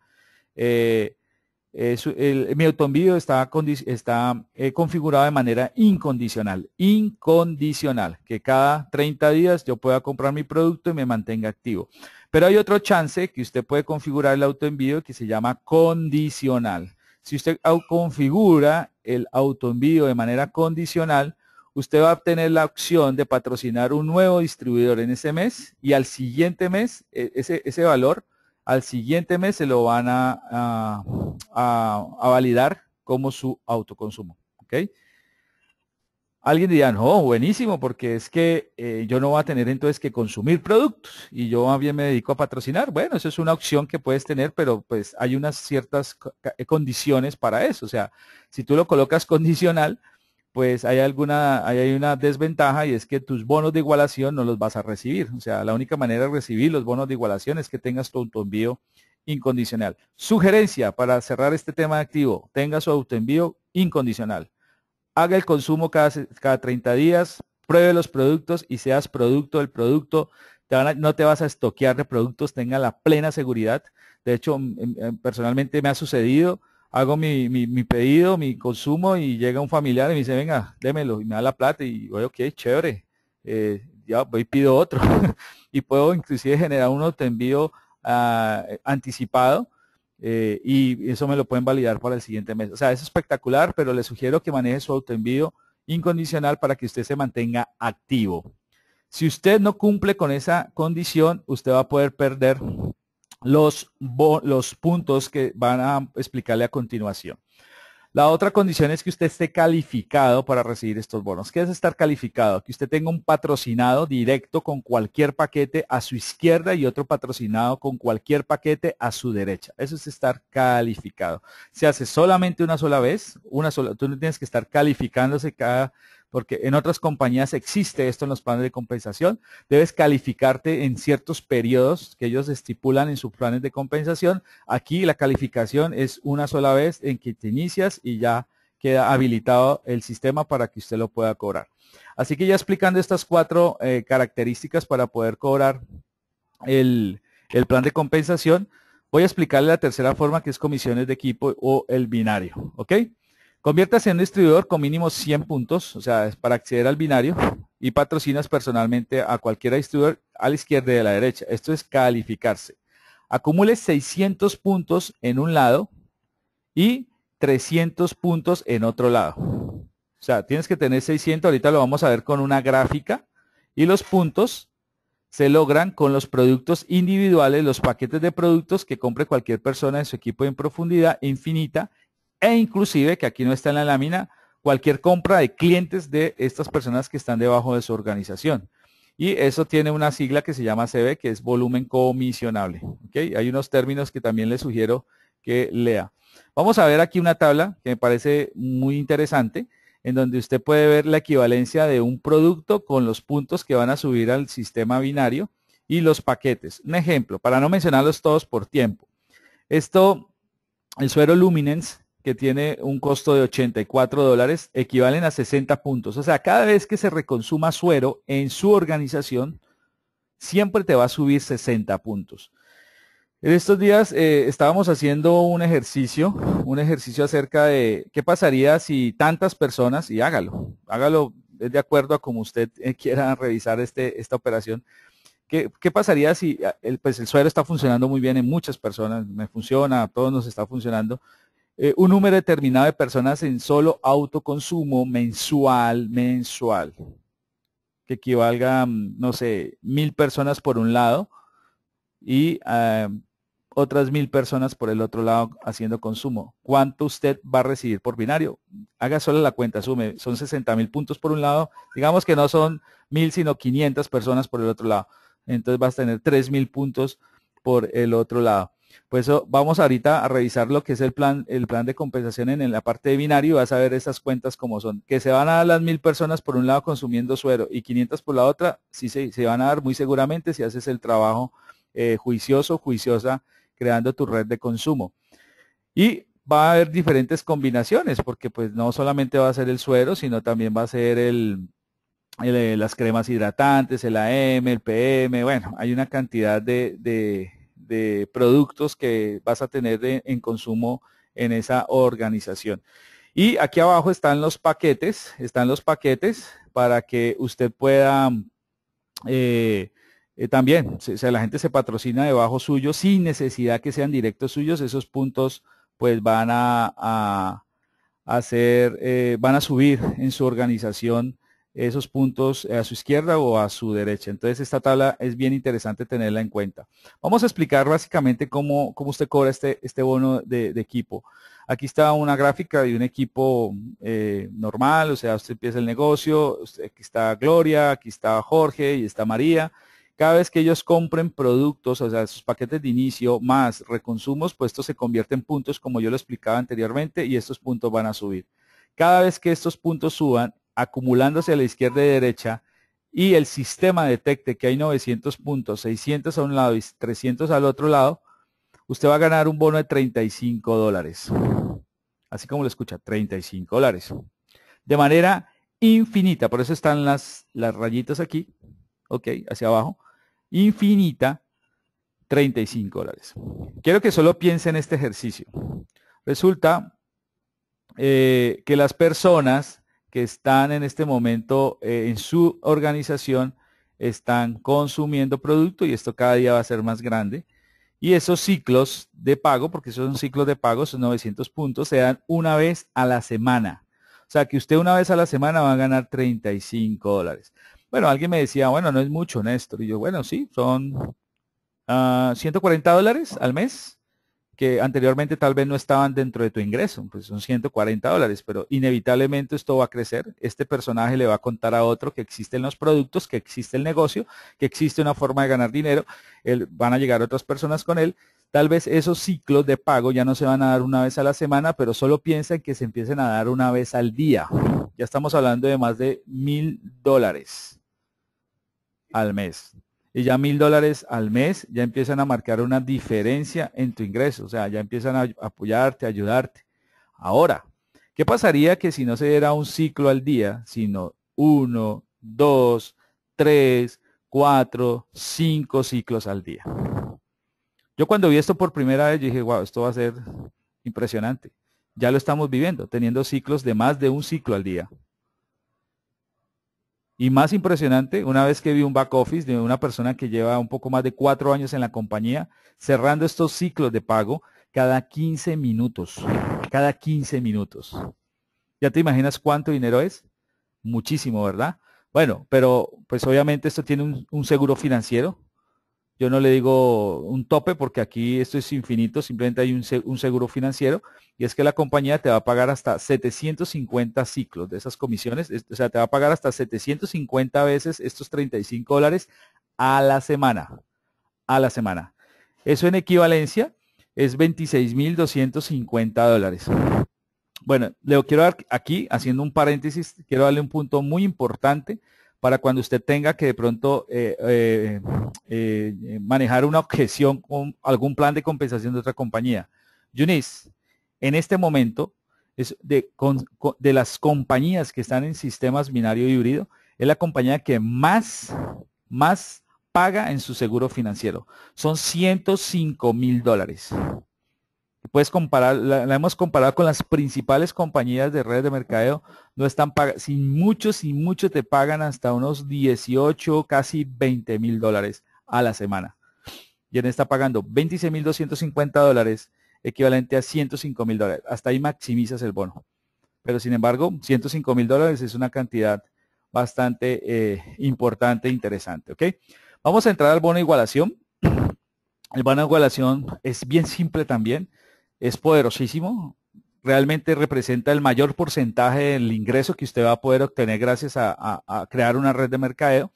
Eh, mi autoenvío está, está eh, configurado de manera incondicional, incondicional, que cada 30 días yo pueda comprar mi producto y me mantenga activo. Pero hay otro chance que usted puede configurar el autoenvío que se llama condicional. Si usted configura el autoenvío de manera condicional, usted va a obtener la opción de patrocinar un nuevo distribuidor en ese mes y al siguiente mes e, ese valor al siguiente mes se lo van a, a, validar como su autoconsumo. ¿ok? Alguien diría, no, buenísimo, porque es que eh, yo no voy a tener entonces que consumir productos y yo más bien me dedico a patrocinar. Bueno, eso es una opción que puedes tener, pero pues hay unas ciertas condiciones para eso. O sea, si tú lo colocas condicional, pues hay alguna, hay una desventaja y es que tus bonos de igualación no los vas a recibir. O sea, la única manera de recibir los bonos de igualación es que tengas tu autoenvío incondicional. Sugerencia para cerrar este tema de activo, tenga su autoenvío incondicional. Haga el consumo cada, cada 30 días, pruebe los productos y seas producto del producto. no te vas a estoquear de productos, tenga la plena seguridad. De hecho, mm, mm, eh, personalmente me ha sucedido hago mi, pedido, mi consumo y llega un familiar y me dice, venga, démelo, y me da la plata y, voy, ok, chévere, eh, ya voy pido otro. y puedo inclusive generar un autoenvío ah, anticipado eh, y eso me lo pueden validar para el siguiente mes. O sea, es espectacular, pero le sugiero que maneje su autoenvío incondicional para que usted se mantenga activo. Si usted no cumple con esa condición, usted va a poder perder los, puntos que van a explicarle a continuación. La otra condición es que usted esté calificado para recibir estos bonos. ¿Qué es estar calificado? Que usted tenga un patrocinado directo con cualquier paquete a su izquierda y otro patrocinado con cualquier paquete a su derecha. Eso es estar calificado. Se hace solamente una sola vez, una sola, tú tienes que estar calificándose cada porque en otras compañías existe esto en los planes de compensación, debes calificarte en ciertos periodos que ellos estipulan en sus planes de compensación. Aquí la calificación es una sola vez en que te inicias y ya queda habilitado el sistema para que usted lo pueda cobrar. Así que ya explicando estas cuatro eh, características para poder cobrar el, el plan de compensación, voy a explicarle la tercera forma que es comisiones de equipo o el binario. ¿Ok? Conviértase en un distribuidor con mínimo 100 puntos, o sea, es para acceder al binario y patrocinas personalmente a cualquier distribuidor a la izquierda y a la derecha. Esto es calificarse. Acumule 600 puntos en un lado y 300 puntos en otro lado. O sea, tienes que tener 600, ahorita lo vamos a ver con una gráfica y los puntos se logran con los productos individuales, los paquetes de productos que compre cualquier persona en su equipo en profundidad infinita e inclusive, que aquí no está en la lámina, cualquier compra de clientes de estas personas que están debajo de su organización. Y eso tiene una sigla que se llama CB, que es volumen comisionable. Hay unos términos que también le sugiero que lea. Vamos a ver aquí una tabla que me parece muy interesante, en donde usted puede ver la equivalencia de un producto con los puntos que van a subir al sistema binario y los paquetes. Un ejemplo, para no mencionarlos todos por tiempo. Esto, el suero Luminance que tiene un costo de 84 dólares, equivalen a 60 puntos. O sea, cada vez que se reconsuma suero en su organización, siempre te va a subir 60 puntos. En estos días eh, estábamos haciendo un ejercicio, un ejercicio acerca de qué pasaría si tantas personas, y hágalo, hágalo de acuerdo a como usted eh, quiera revisar este, esta operación, ¿Qué, ¿qué, pasaría si ah, el, pues el suero está funcionando muy bien en muchas personas? Me funciona, a todos nos está funcionando, eh, un número determinado de personas en solo autoconsumo mensual, mensual, que equivalga, mm, no sé, mil personas por un lado y eh, otras mil personas por el otro lado haciendo consumo. ¿Cuánto usted va a recibir por binario? Haga solo la cuenta, sume, son 60 mil puntos por un lado, digamos que no son mil, sino 500 personas por el otro lado. Entonces vas a tener 3 mil puntos por el otro lado. Pues vamos ahorita a revisar lo que es el plan, el plan de compensación en, la parte de binario. y Vas a ver esas cuentas como son. Que se van a dar las mil personas por un lado consumiendo suero y 500 por la otra, sí se, van a dar muy seguramente si haces el trabajo eh, juicioso, juiciosa, creando tu red de consumo. Y va a haber diferentes combinaciones, porque pues no solamente va a ser el suero, sino también va a ser eh, las cremas hidratantes, el AM, el PM, bueno, hay una cantidad de de productos que vas a tener en consumo en esa organización. Y aquí abajo están los paquetes, están los paquetes para que usted pueda eh, eh, también, o sea, la gente se patrocina debajo suyo sin necesidad que sean directos suyos, esos puntos pues van a, hacer, eh, van a subir en su organización esos puntos a su izquierda o a su derecha. Entonces esta tabla es bien interesante tenerla en cuenta. Vamos a explicar básicamente cómo, usted cobra este, este bono de, equipo. Aquí está una gráfica de un equipo eh, normal, o sea, usted empieza el negocio, aquí está Gloria, aquí está Jorge y está María. Cada vez que ellos compren productos, o sea, sus paquetes de inicio más reconsumos, pues esto se convierte en puntos como yo lo explicaba anteriormente y estos puntos van a subir. Cada vez que estos puntos suban, acumulándose a la izquierda y derecha, y el sistema detecte que hay 900 puntos, 600 a un lado y 300 al otro lado, usted va a ganar un bono de 35 dólares. Así como lo escucha, 35 dólares. De manera infinita, por eso están las, las rayitas aquí, ok, hacia abajo, infinita, 35 dólares. Quiero que solo piense en este ejercicio. Resulta eh, que las personas que están en este momento eh, en su organización, están consumiendo producto y esto cada día va a ser más grande. Y esos ciclos de pago, porque esos son ciclos de pago, son 900 puntos, se dan una vez a la semana. O sea, que usted una vez a la semana va a ganar 35 dólares. Bueno, alguien me decía, bueno, no es mucho, Néstor. Y yo, bueno, sí, son 140 ah, dólares al mes que anteriormente tal vez no estaban dentro de tu ingreso, pues son 140 dólares, pero inevitablemente esto va a crecer, este personaje le va a contar a otro que existen los productos, que existe el negocio, que existe una forma de ganar dinero, van a llegar otras personas con él, tal vez esos ciclos de pago ya no se van a dar una vez a la semana, pero solo piensa en que se empiecen a dar una vez al día. Ya estamos hablando de más de mil dólares al mes y ya mil dólares al mes ya empiezan a marcar una diferencia en tu ingreso, o sea, ya empiezan a apoyarte, a ayudarte. Ahora, ¿qué pasaría que si no se diera un ciclo al día, sino uno, dos, tres, cuatro, cinco ciclos al día? Yo cuando vi esto por primera vez, dije, wow, esto va a ser impresionante. Ya lo estamos viviendo, teniendo ciclos de más de un ciclo al día. Y más impresionante, una vez que vi un back office de una persona que lleva un poco más de cuatro años en la compañía, cerrando estos ciclos de pago cada 15 minutos. Cada 15 minutos. ¿Ya te imaginas cuánto dinero es? Muchísimo, ¿verdad? Bueno, pero pues obviamente esto tiene un, un seguro financiero, yo no le digo un tope porque aquí esto es infinito, simplemente hay un, seguro financiero y es que la compañía te va a pagar hasta 750 ciclos de esas comisiones, o sea, te va a pagar hasta 750 veces estos 35 dólares a la semana, a la semana. Eso en equivalencia es 26.250 dólares. Bueno, le quiero dar aquí, haciendo un paréntesis, quiero darle un punto muy importante para cuando usted tenga que de pronto eh, eh, eh, manejar una objeción con algún plan de compensación de otra compañía. Yunis, en este momento, de, las compañías que están en sistemas binario y híbrido, es la compañía que más, más paga en su seguro financiero. Son 105 mil dólares puedes comparar, la, hemos comparado con las principales compañías de redes de mercadeo, no están pagando, sin mucho, sin mucho te pagan hasta unos 18, casi 20 mil dólares a la semana. Y en está pagando 26.250 dólares, equivalente a 105 mil dólares. Hasta ahí maximizas el bono. Pero sin embargo, 105 mil dólares es una cantidad bastante eh, importante e interesante. Vamos a entrar al bono de igualación. El bono de igualación es bien simple también es poderosísimo, realmente representa el mayor porcentaje del ingreso que usted va a poder obtener gracias a, crear una red de mercadeo.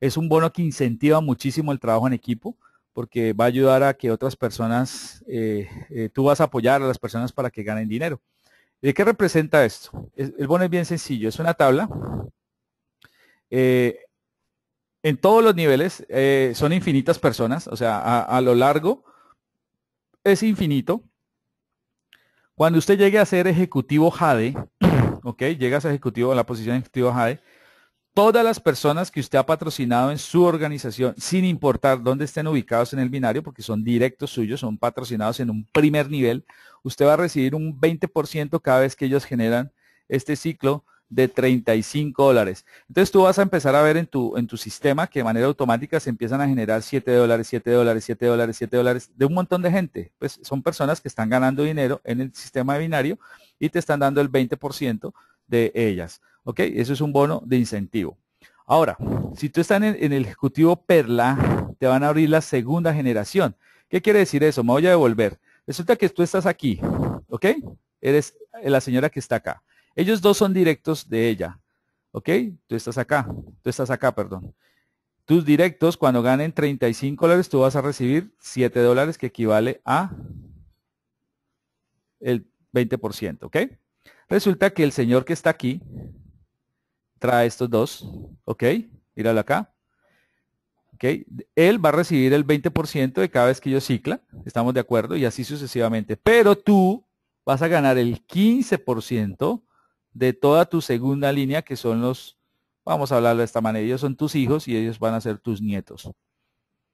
Es un bono que incentiva muchísimo el trabajo en equipo porque va a ayudar a que otras personas, eh, eh, tú vas a apoyar a las personas para que ganen dinero. ¿De qué representa esto? el bono es bien sencillo, es una tabla. Eh, en todos los niveles son infinitas personas, o sea, a lo largo es infinito cuando usted llegue a ser ejecutivo JADE, ¿ok? Llega a ser ejecutivo, a la posición ejecutivo JADE, todas las personas que usted ha patrocinado en su organización, sin importar dónde estén ubicados en el binario, porque son directos suyos, son patrocinados en un primer nivel, usted va a recibir un 20% cada vez que ellos generan este ciclo de 35 dólares. Entonces tú vas a empezar a ver en tu, en tu sistema que de manera automática se empiezan a generar 7 dólares, 7 dólares, 7 dólares, 7 dólares de un montón de gente. Pues son personas que están ganando dinero en el sistema binario y te están dando el 20% de ellas. ¿Ok? Eso es un bono de incentivo. Ahora, si tú estás en, en el ejecutivo Perla, te van a abrir la segunda generación. ¿Qué quiere decir eso? Me voy a devolver. Resulta que tú estás aquí, ¿ok? Eres la señora que está acá. Ellos dos son directos de ella. ¿Ok? Tú estás acá. Tú estás acá, perdón. Tus directos, cuando ganen 35 dólares, tú vas a recibir 7 dólares, que equivale a el 20%. ¿Ok? Resulta que el señor que está aquí trae estos dos. ¿Ok? Míralo acá. ¿ok? Él va a recibir el 20% de cada vez que yo cicla, estamos de acuerdo, y así sucesivamente. Pero tú vas a ganar el 15% de toda tu segunda línea, que son los, vamos a hablarlo de esta manera, ellos son tus hijos y ellos van a ser tus nietos.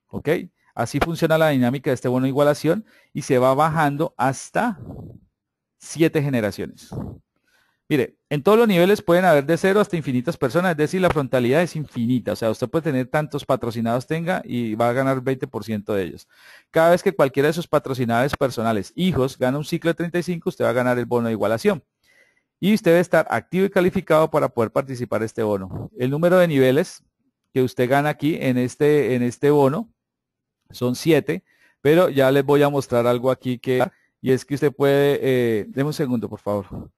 ¿Ok? Así funciona la dinámica de este bono de igualación y se va bajando hasta siete generaciones. Mire, en todos los niveles pueden haber de cero hasta infinitas personas, es decir, la frontalidad es infinita. O sea, usted puede tener tantos patrocinados tenga y va a ganar 20% de ellos. Cada vez que cualquiera de sus patrocinadores personales, hijos, gana un ciclo de 35, usted va a ganar el bono de igualación. Y usted debe estar activo y calificado para poder participar de este bono. El número de niveles que usted gana aquí en este, en este bono son siete, pero ya les voy a mostrar algo aquí que, y es que usted puede, eh, deme un segundo, por favor.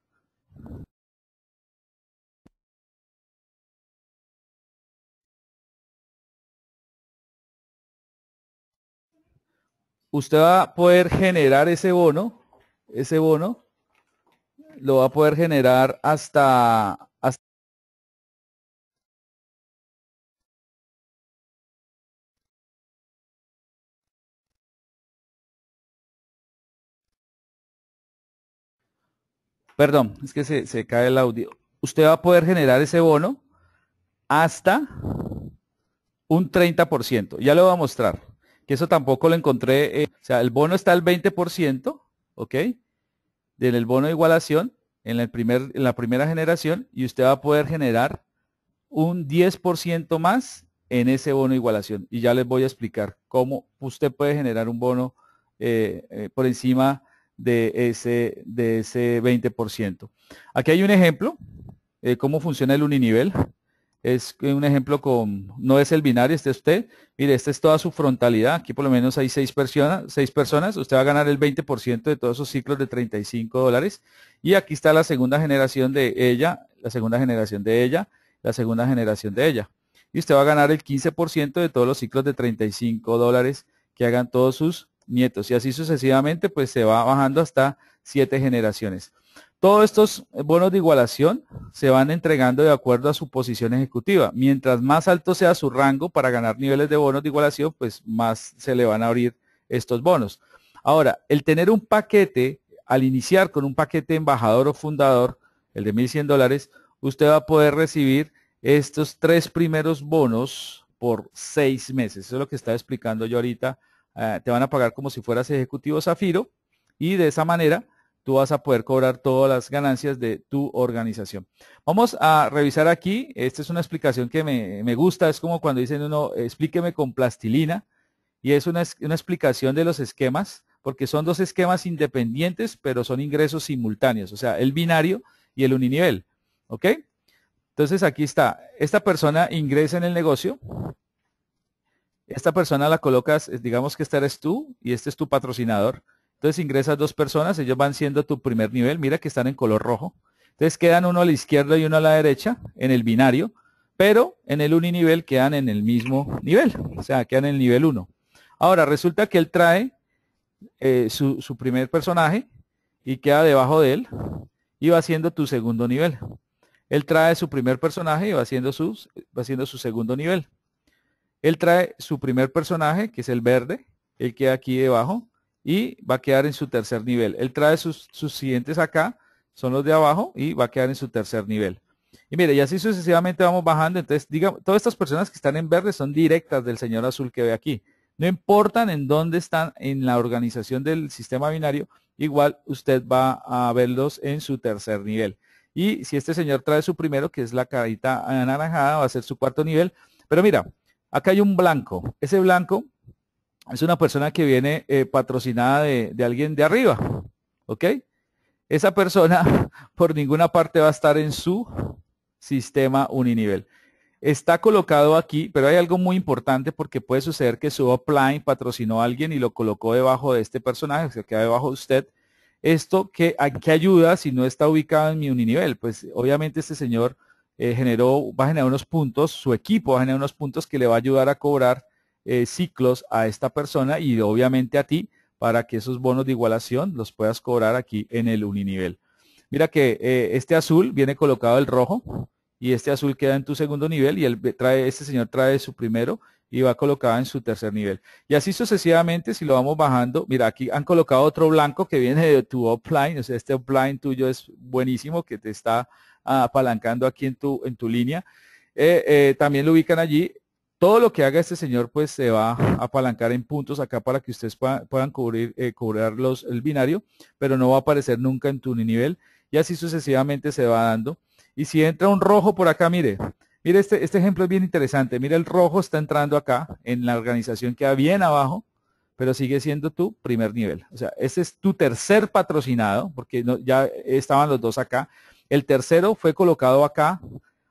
Usted va a poder generar ese bono, ese bono, lo va a poder generar hasta, Perdón, es que se, cae el audio. Usted va a poder generar ese bono hasta un 30%. Ya lo voy a mostrar, que eso tampoco lo encontré. Eh, o sea, el bono está al 20%, ¿ok? del bono de igualación, en, la primera generación, y usted va a poder generar un 10% más en ese bono de igualación. Y ya les voy a explicar cómo usted puede generar un bono eh, eh, por encima de ese, de ese 20%. Aquí hay un ejemplo de eh, cómo funciona el uninivel es un ejemplo con, no es el binario, este es usted, mire, esta es toda su frontalidad, aquí por lo menos hay seis personas, personas, usted va a ganar el 20% de todos esos ciclos de 35 dólares, y aquí está la segunda generación de ella, la segunda generación de ella, la segunda generación de ella, y usted va a ganar el 15% de todos los ciclos de 35 dólares que hagan todos sus nietos, y así sucesivamente, pues se va bajando hasta siete generaciones. Todos estos eh, bonos de igualación se van entregando de acuerdo a su posición ejecutiva. Mientras más alto sea su rango para ganar niveles de bonos de igualación, pues más se le van a abrir estos bonos. Ahora, el tener un paquete, al iniciar con un paquete embajador o fundador, el de 1.100 dólares, usted va a poder recibir estos tres primeros bonos por seis meses. Eso es lo que estaba explicando yo ahorita. Ah, te van a pagar como si fueras ejecutivo Zafiro y de esa manera tú vas a poder cobrar todas las ganancias de tu organización. Vamos a revisar aquí, esta es una explicación que me, gusta, es como cuando dicen uno, explíqueme con plastilina, y es una, una explicación de los esquemas, porque son dos esquemas independientes, pero son ingresos simultáneos, o sea, el binario y el uninivel, ¿ok? Entonces aquí está, esta persona ingresa en el negocio, esta persona la colocas, digamos que esta eres tú y este es tu patrocinador, entonces ingresas dos personas, ellos van siendo tu primer nivel, mira que están en color rojo. Entonces quedan uno a la izquierda y uno a la derecha en el binario, pero en el uninivel quedan en el mismo nivel, o sea, quedan en el nivel 1. Ahora, resulta que él trae eh, su, primer personaje y queda debajo de él y va siendo tu segundo nivel. Él trae su primer personaje y va siendo su segundo nivel. Él trae su primer personaje, que es el verde, él queda aquí debajo, y va a quedar en su tercer nivel. Él trae sus, siguientes acá, son los de abajo y va a quedar en su tercer nivel. Y mire, y así sucesivamente vamos bajando. Entonces, digamos, todas estas personas que están en verde son directas del señor azul que ve aquí. No importan en dónde están en la organización del sistema binario, igual usted va a verlos en su tercer nivel. Y si este señor trae su primero, que es la carita anaranjada, va a ser su cuarto nivel. Pero mira, acá hay un blanco. Ese blanco es una persona que viene eh, patrocinada de, alguien de arriba, ¿ok? Esa persona por ninguna parte va a estar en su sistema uninivel. Está colocado aquí, pero hay algo muy importante porque puede suceder que su upline patrocinó a alguien y lo colocó debajo de este personaje, que queda debajo de usted. Esto que, qué ayuda si no está ubicado en mi uninivel. Pues obviamente este señor eh, generó, va a generar unos puntos, su equipo va a generar unos puntos que le va a ayudar a cobrar eh, ciclos a esta persona y obviamente a ti para que esos bonos de igualación los puedas cobrar aquí en el uninivel. Mira que eh, este azul viene colocado el rojo y este azul queda en tu segundo nivel y trae, este señor trae su primero y va colocado en su tercer nivel. Y así sucesivamente, si lo vamos bajando, mira, aquí han colocado otro blanco que viene de tu offline, o sea, este offline tuyo es buenísimo, que te está apalancando aquí en tu, en tu línea. Eh, también lo ubican allí todo lo que haga este señor pues se va a apalancar en puntos acá para que ustedes puedan cubrir, eh, el binario, pero no va a aparecer nunca en tu nivel y así sucesivamente se va dando. Y si entra un rojo por acá, mire, mire este, este ejemplo es bien interesante, mire el rojo está entrando acá en la organización que va bien abajo, pero sigue siendo tu primer nivel. O sea, ese es tu tercer patrocinado, porque ya estaban los dos acá. El tercero fue colocado acá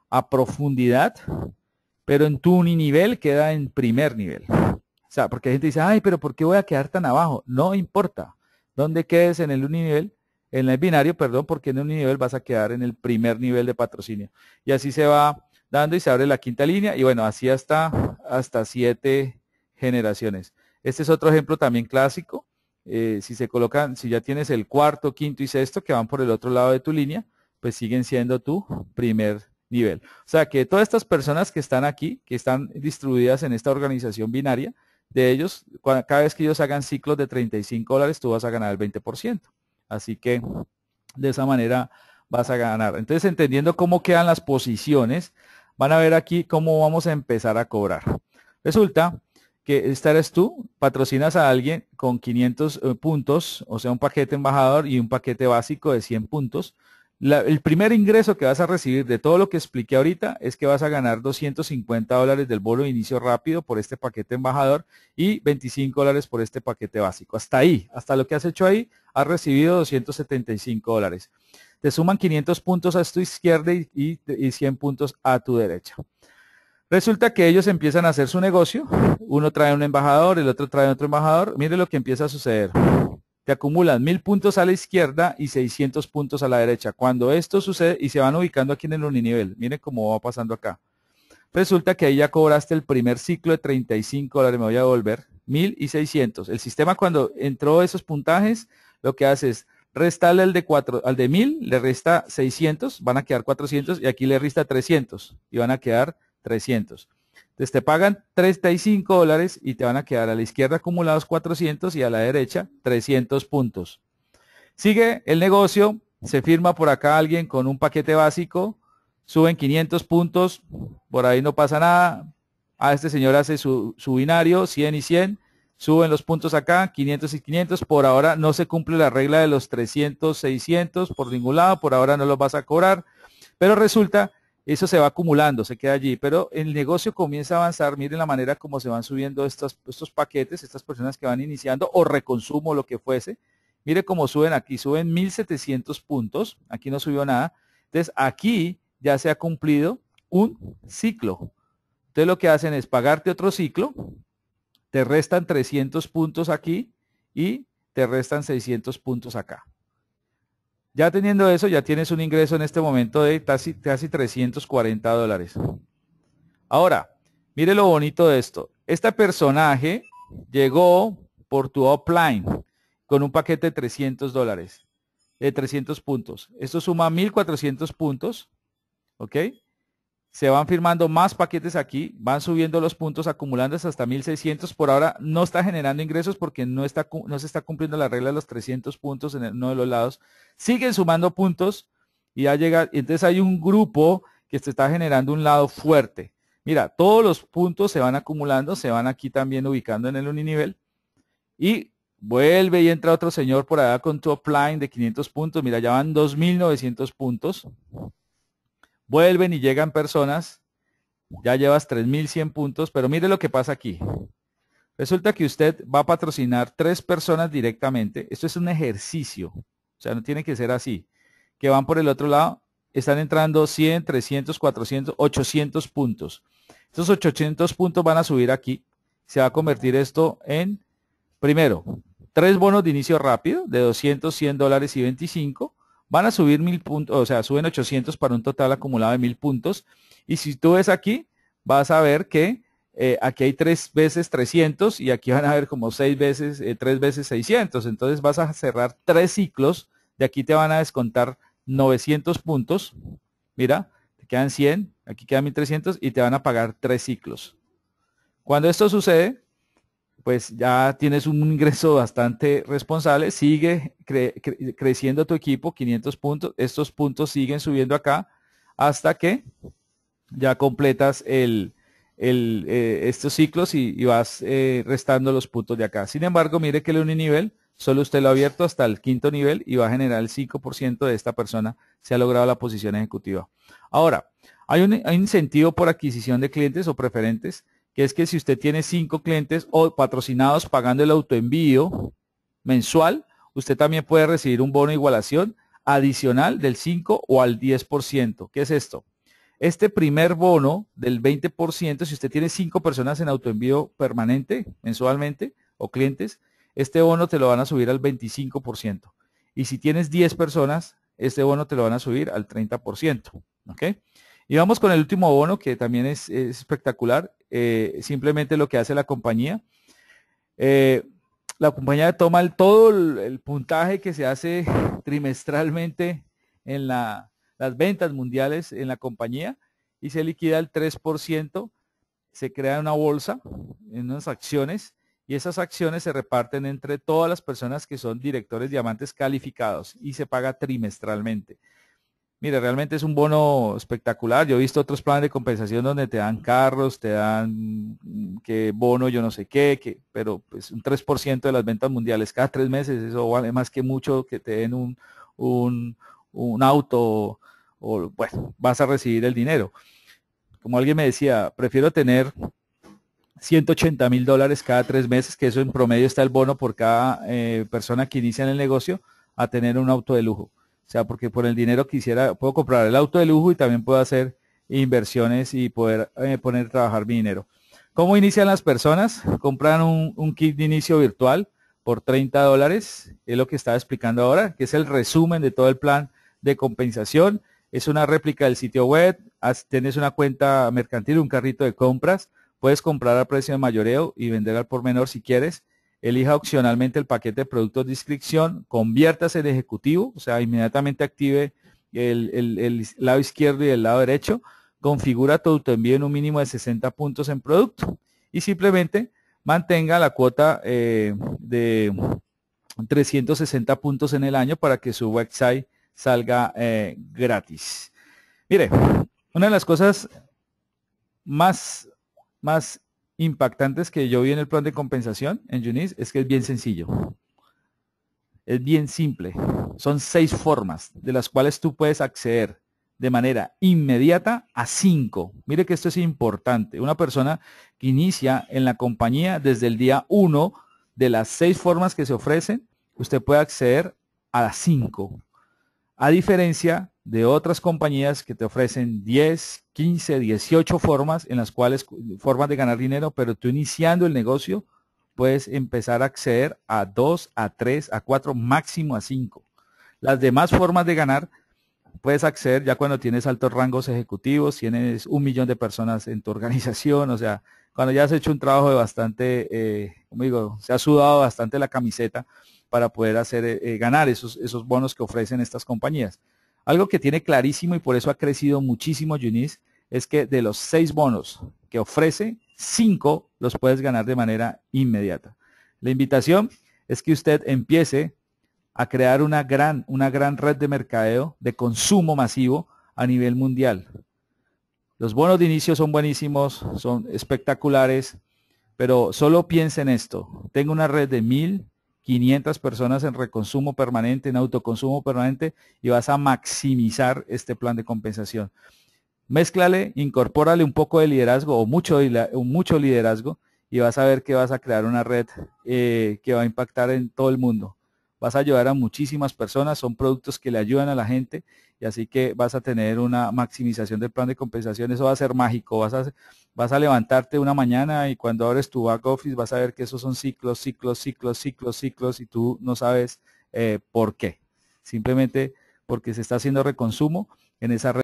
a profundidad pero en tu uninivel queda en primer nivel. O sea, porque la gente dice, ay, pero ¿por qué voy a quedar tan abajo? No importa. dónde quedes en el uninivel, En el binario, perdón, porque en el uninivel vas a quedar en el primer nivel de patrocinio. Y así se va dando y se abre la quinta línea. Y bueno, así hasta, hasta siete generaciones. Este es otro ejemplo también clásico. Eh, si se colocan, si ya tienes el cuarto, quinto y sexto que van por el otro lado de tu línea, pues siguen siendo tu primer nivel. O sea que todas estas personas que están aquí, que están distribuidas en esta organización binaria, de ellos, cada vez que ellos hagan ciclos de 35 dólares, tú vas a ganar el 20%. Así que de esa manera vas a ganar. Entonces, entendiendo cómo quedan las posiciones, van a ver aquí cómo vamos a empezar a cobrar. Resulta que esta eres tú, patrocinas a alguien con 500 eh, puntos, o sea, un paquete embajador y un paquete básico de 100 puntos el primer ingreso que vas a recibir de todo lo que expliqué ahorita es que vas a ganar 250 dólares del bolo de inicio rápido por este paquete embajador y 25 dólares por este paquete básico. Hasta ahí, hasta lo que has hecho ahí, has recibido 275 dólares. Te suman 500 puntos a tu izquierda y, 100 puntos a tu derecha. Resulta que ellos empiezan a hacer su negocio. Uno trae un embajador, el otro trae otro embajador. Mire lo que empieza a suceder te acumulan mil puntos a la izquierda y 600 puntos a la derecha. Cuando esto sucede y se van ubicando aquí en el uninivel, miren cómo va pasando acá. Resulta que ahí ya cobraste el primer ciclo de 35 dólares, me voy a devolver, 1600. El sistema cuando entró esos puntajes, lo que hace es restarle el de 4, al de 1000, le resta 600, van a quedar 400 y aquí le resta 300 y van a quedar 300. Entonces te pagan 35 dólares y te van a quedar a la izquierda acumulados 400 y a la derecha 300 puntos. Sigue el negocio, se firma por acá alguien con un paquete básico, suben 500 puntos, por ahí no pasa nada. A ah, este señor hace su, binario, 100 y 100, suben los puntos acá, 500 y 500. Por ahora no se cumple la regla de los 300, 600 por ningún lado, por ahora no los vas a cobrar. Pero resulta eso se va acumulando, se queda allí, pero el negocio comienza a avanzar, miren la manera como se van subiendo estos paquetes, estas personas que van iniciando o reconsumo, lo que fuese, mire cómo suben aquí, suben 1700 puntos, aquí no subió nada, entonces aquí ya se ha cumplido un ciclo, entonces lo que hacen es pagarte otro ciclo, te restan 300 puntos aquí y te restan 600 puntos acá. Ya teniendo eso, ya tienes un ingreso en este momento de casi, 340 dólares. Ahora, mire lo bonito de esto. Este personaje llegó por tu offline con un paquete de 300 dólares, de 300 puntos. Esto suma 1400 puntos, ¿ok? se van firmando más paquetes aquí, van subiendo los puntos, acumulándose hasta 1600. Por ahora no está generando ingresos porque no, está, no se está cumpliendo la regla de los 300 puntos en uno de los lados. Siguen sumando puntos y ya llega, entonces hay un grupo que se está generando un lado fuerte. Mira, todos los puntos se van acumulando, se van aquí también ubicando en el uninivel y vuelve y entra otro señor por allá con top line de 500 puntos. Mira, ya van 2900 puntos. Vuelven y llegan personas, ya llevas 3.100 puntos, pero mire lo que pasa aquí. Resulta que usted va a patrocinar tres personas directamente. Esto es un ejercicio, o sea, no tiene que ser así. Que van por el otro lado, están entrando 100, 300, 400, 800 puntos. Estos 800 puntos van a subir aquí. Se va a convertir esto en, primero, tres bonos de inicio rápido de 200, 100 dólares y 25. Van a subir mil puntos, o sea, suben 800 para un total acumulado de mil puntos. Y si tú ves aquí, vas a ver que eh, aquí hay tres veces 300 y aquí van a haber como seis veces, eh, tres veces 600. Entonces vas a cerrar tres ciclos. De aquí te van a descontar 900 puntos. Mira, te quedan 100, aquí quedan 1300 y te van a pagar tres ciclos. Cuando esto sucede, pues ya tienes un ingreso bastante responsable, sigue creciendo tu equipo, 500 puntos, estos puntos siguen subiendo acá hasta que ya completas eh, estos ciclos y, vas eh, restando los puntos de acá. Sin embargo, mire que el uninivel, solo usted lo ha abierto hasta el quinto nivel y va a generar el 5% de esta persona se ha logrado la posición ejecutiva. Ahora, hay un incentivo por adquisición de clientes o preferentes que es que si usted tiene cinco clientes o patrocinados pagando el autoenvío mensual, usted también puede recibir un bono de igualación adicional del 5 o al 10%. ¿Qué es esto? Este primer bono del 20%, si usted tiene cinco personas en autoenvío permanente mensualmente o clientes, este bono te lo van a subir al 25%. Y si tienes 10 personas, este bono te lo van a subir al 30%. ¿ok? Y vamos con el último bono que también es espectacular eh, simplemente lo que hace la compañía. Eh, la compañía toma el, todo el, puntaje que se hace trimestralmente en las ventas mundiales en la compañía y se liquida el 3%, se crea una bolsa en unas acciones y esas acciones se reparten entre todas las personas que son directores diamantes calificados y se paga trimestralmente. Mire, realmente es un bono espectacular. Yo he visto otros planes de compensación donde te dan carros, te dan mm, qué bono, yo no sé qué, pero pues un 3% de las ventas mundiales cada tres meses, eso vale más que mucho que te den un, un, auto o, bueno, vas a recibir el dinero. Como alguien me decía, prefiero tener 180 mil dólares cada tres meses, que eso en promedio está el bono por cada eh, persona que inicia en el negocio, a tener un auto de lujo. O sea, porque por el dinero quisiera, puedo comprar el auto de lujo y también puedo hacer inversiones y poder eh, poner a trabajar mi dinero. ¿Cómo inician las personas? Compran un, un kit de inicio virtual por 30 dólares, es lo que estaba explicando ahora, que es el resumen de todo el plan de compensación. Es una réplica del sitio web, tienes una cuenta mercantil, un carrito de compras, puedes comprar a precio de mayoreo y vender al por menor si quieres elija opcionalmente el paquete de productos de inscripción, conviértase en ejecutivo, o sea, inmediatamente active el, lado izquierdo y el lado derecho, configura tu autoenvío en un mínimo de 60 puntos en producto y simplemente mantenga la cuota eh, de 360 puntos en el año para que su website salga eh, gratis. Mire, una de las cosas más, más impactantes que yo vi en el plan de compensación en Unis es que es bien sencillo. Es bien simple. Son seis formas de las cuales tú puedes acceder de manera inmediata a cinco. Mire que esto es importante. Una persona que inicia en la compañía desde el día uno de las seis formas que se ofrecen, usted puede acceder a las cinco. A diferencia de otras compañías que te ofrecen 10, 15, 18 formas en las cuales formas de ganar dinero, pero tú iniciando el negocio puedes empezar a acceder a 2, a 3, a 4, máximo a 5. Las demás formas de ganar puedes acceder ya cuando tienes altos rangos ejecutivos, tienes un millón de personas en tu organización, o sea, cuando ya has hecho un trabajo de bastante, eh, como digo, se ha sudado bastante la camiseta para poder hacer eh, ganar esos, esos bonos que ofrecen estas compañías. Algo que tiene clarísimo y por eso ha crecido muchísimo Yunis es que de los seis bonos que ofrece, cinco los puedes ganar de manera inmediata. La invitación es que usted empiece a crear una gran, una gran red de mercadeo de consumo masivo a nivel mundial. Los bonos de inicio son buenísimos, son espectaculares, pero solo piense en esto. Tengo una red de mil, 500 personas en reconsumo permanente, en autoconsumo permanente y vas a maximizar este plan de compensación. Mézclale, incorpórale un poco de liderazgo o mucho, mucho liderazgo y vas a ver que vas a crear una red eh, que va a impactar en todo el mundo vas a ayudar a muchísimas personas, son productos que le ayudan a la gente y así que vas a tener una maximización del plan de compensación, eso va a ser mágico, vas a, vas a levantarte una mañana y cuando abres tu back office vas a ver que esos son ciclos, ciclos, ciclos, ciclos, ciclos y tú no sabes eh, por qué, simplemente porque se está haciendo reconsumo en esa red.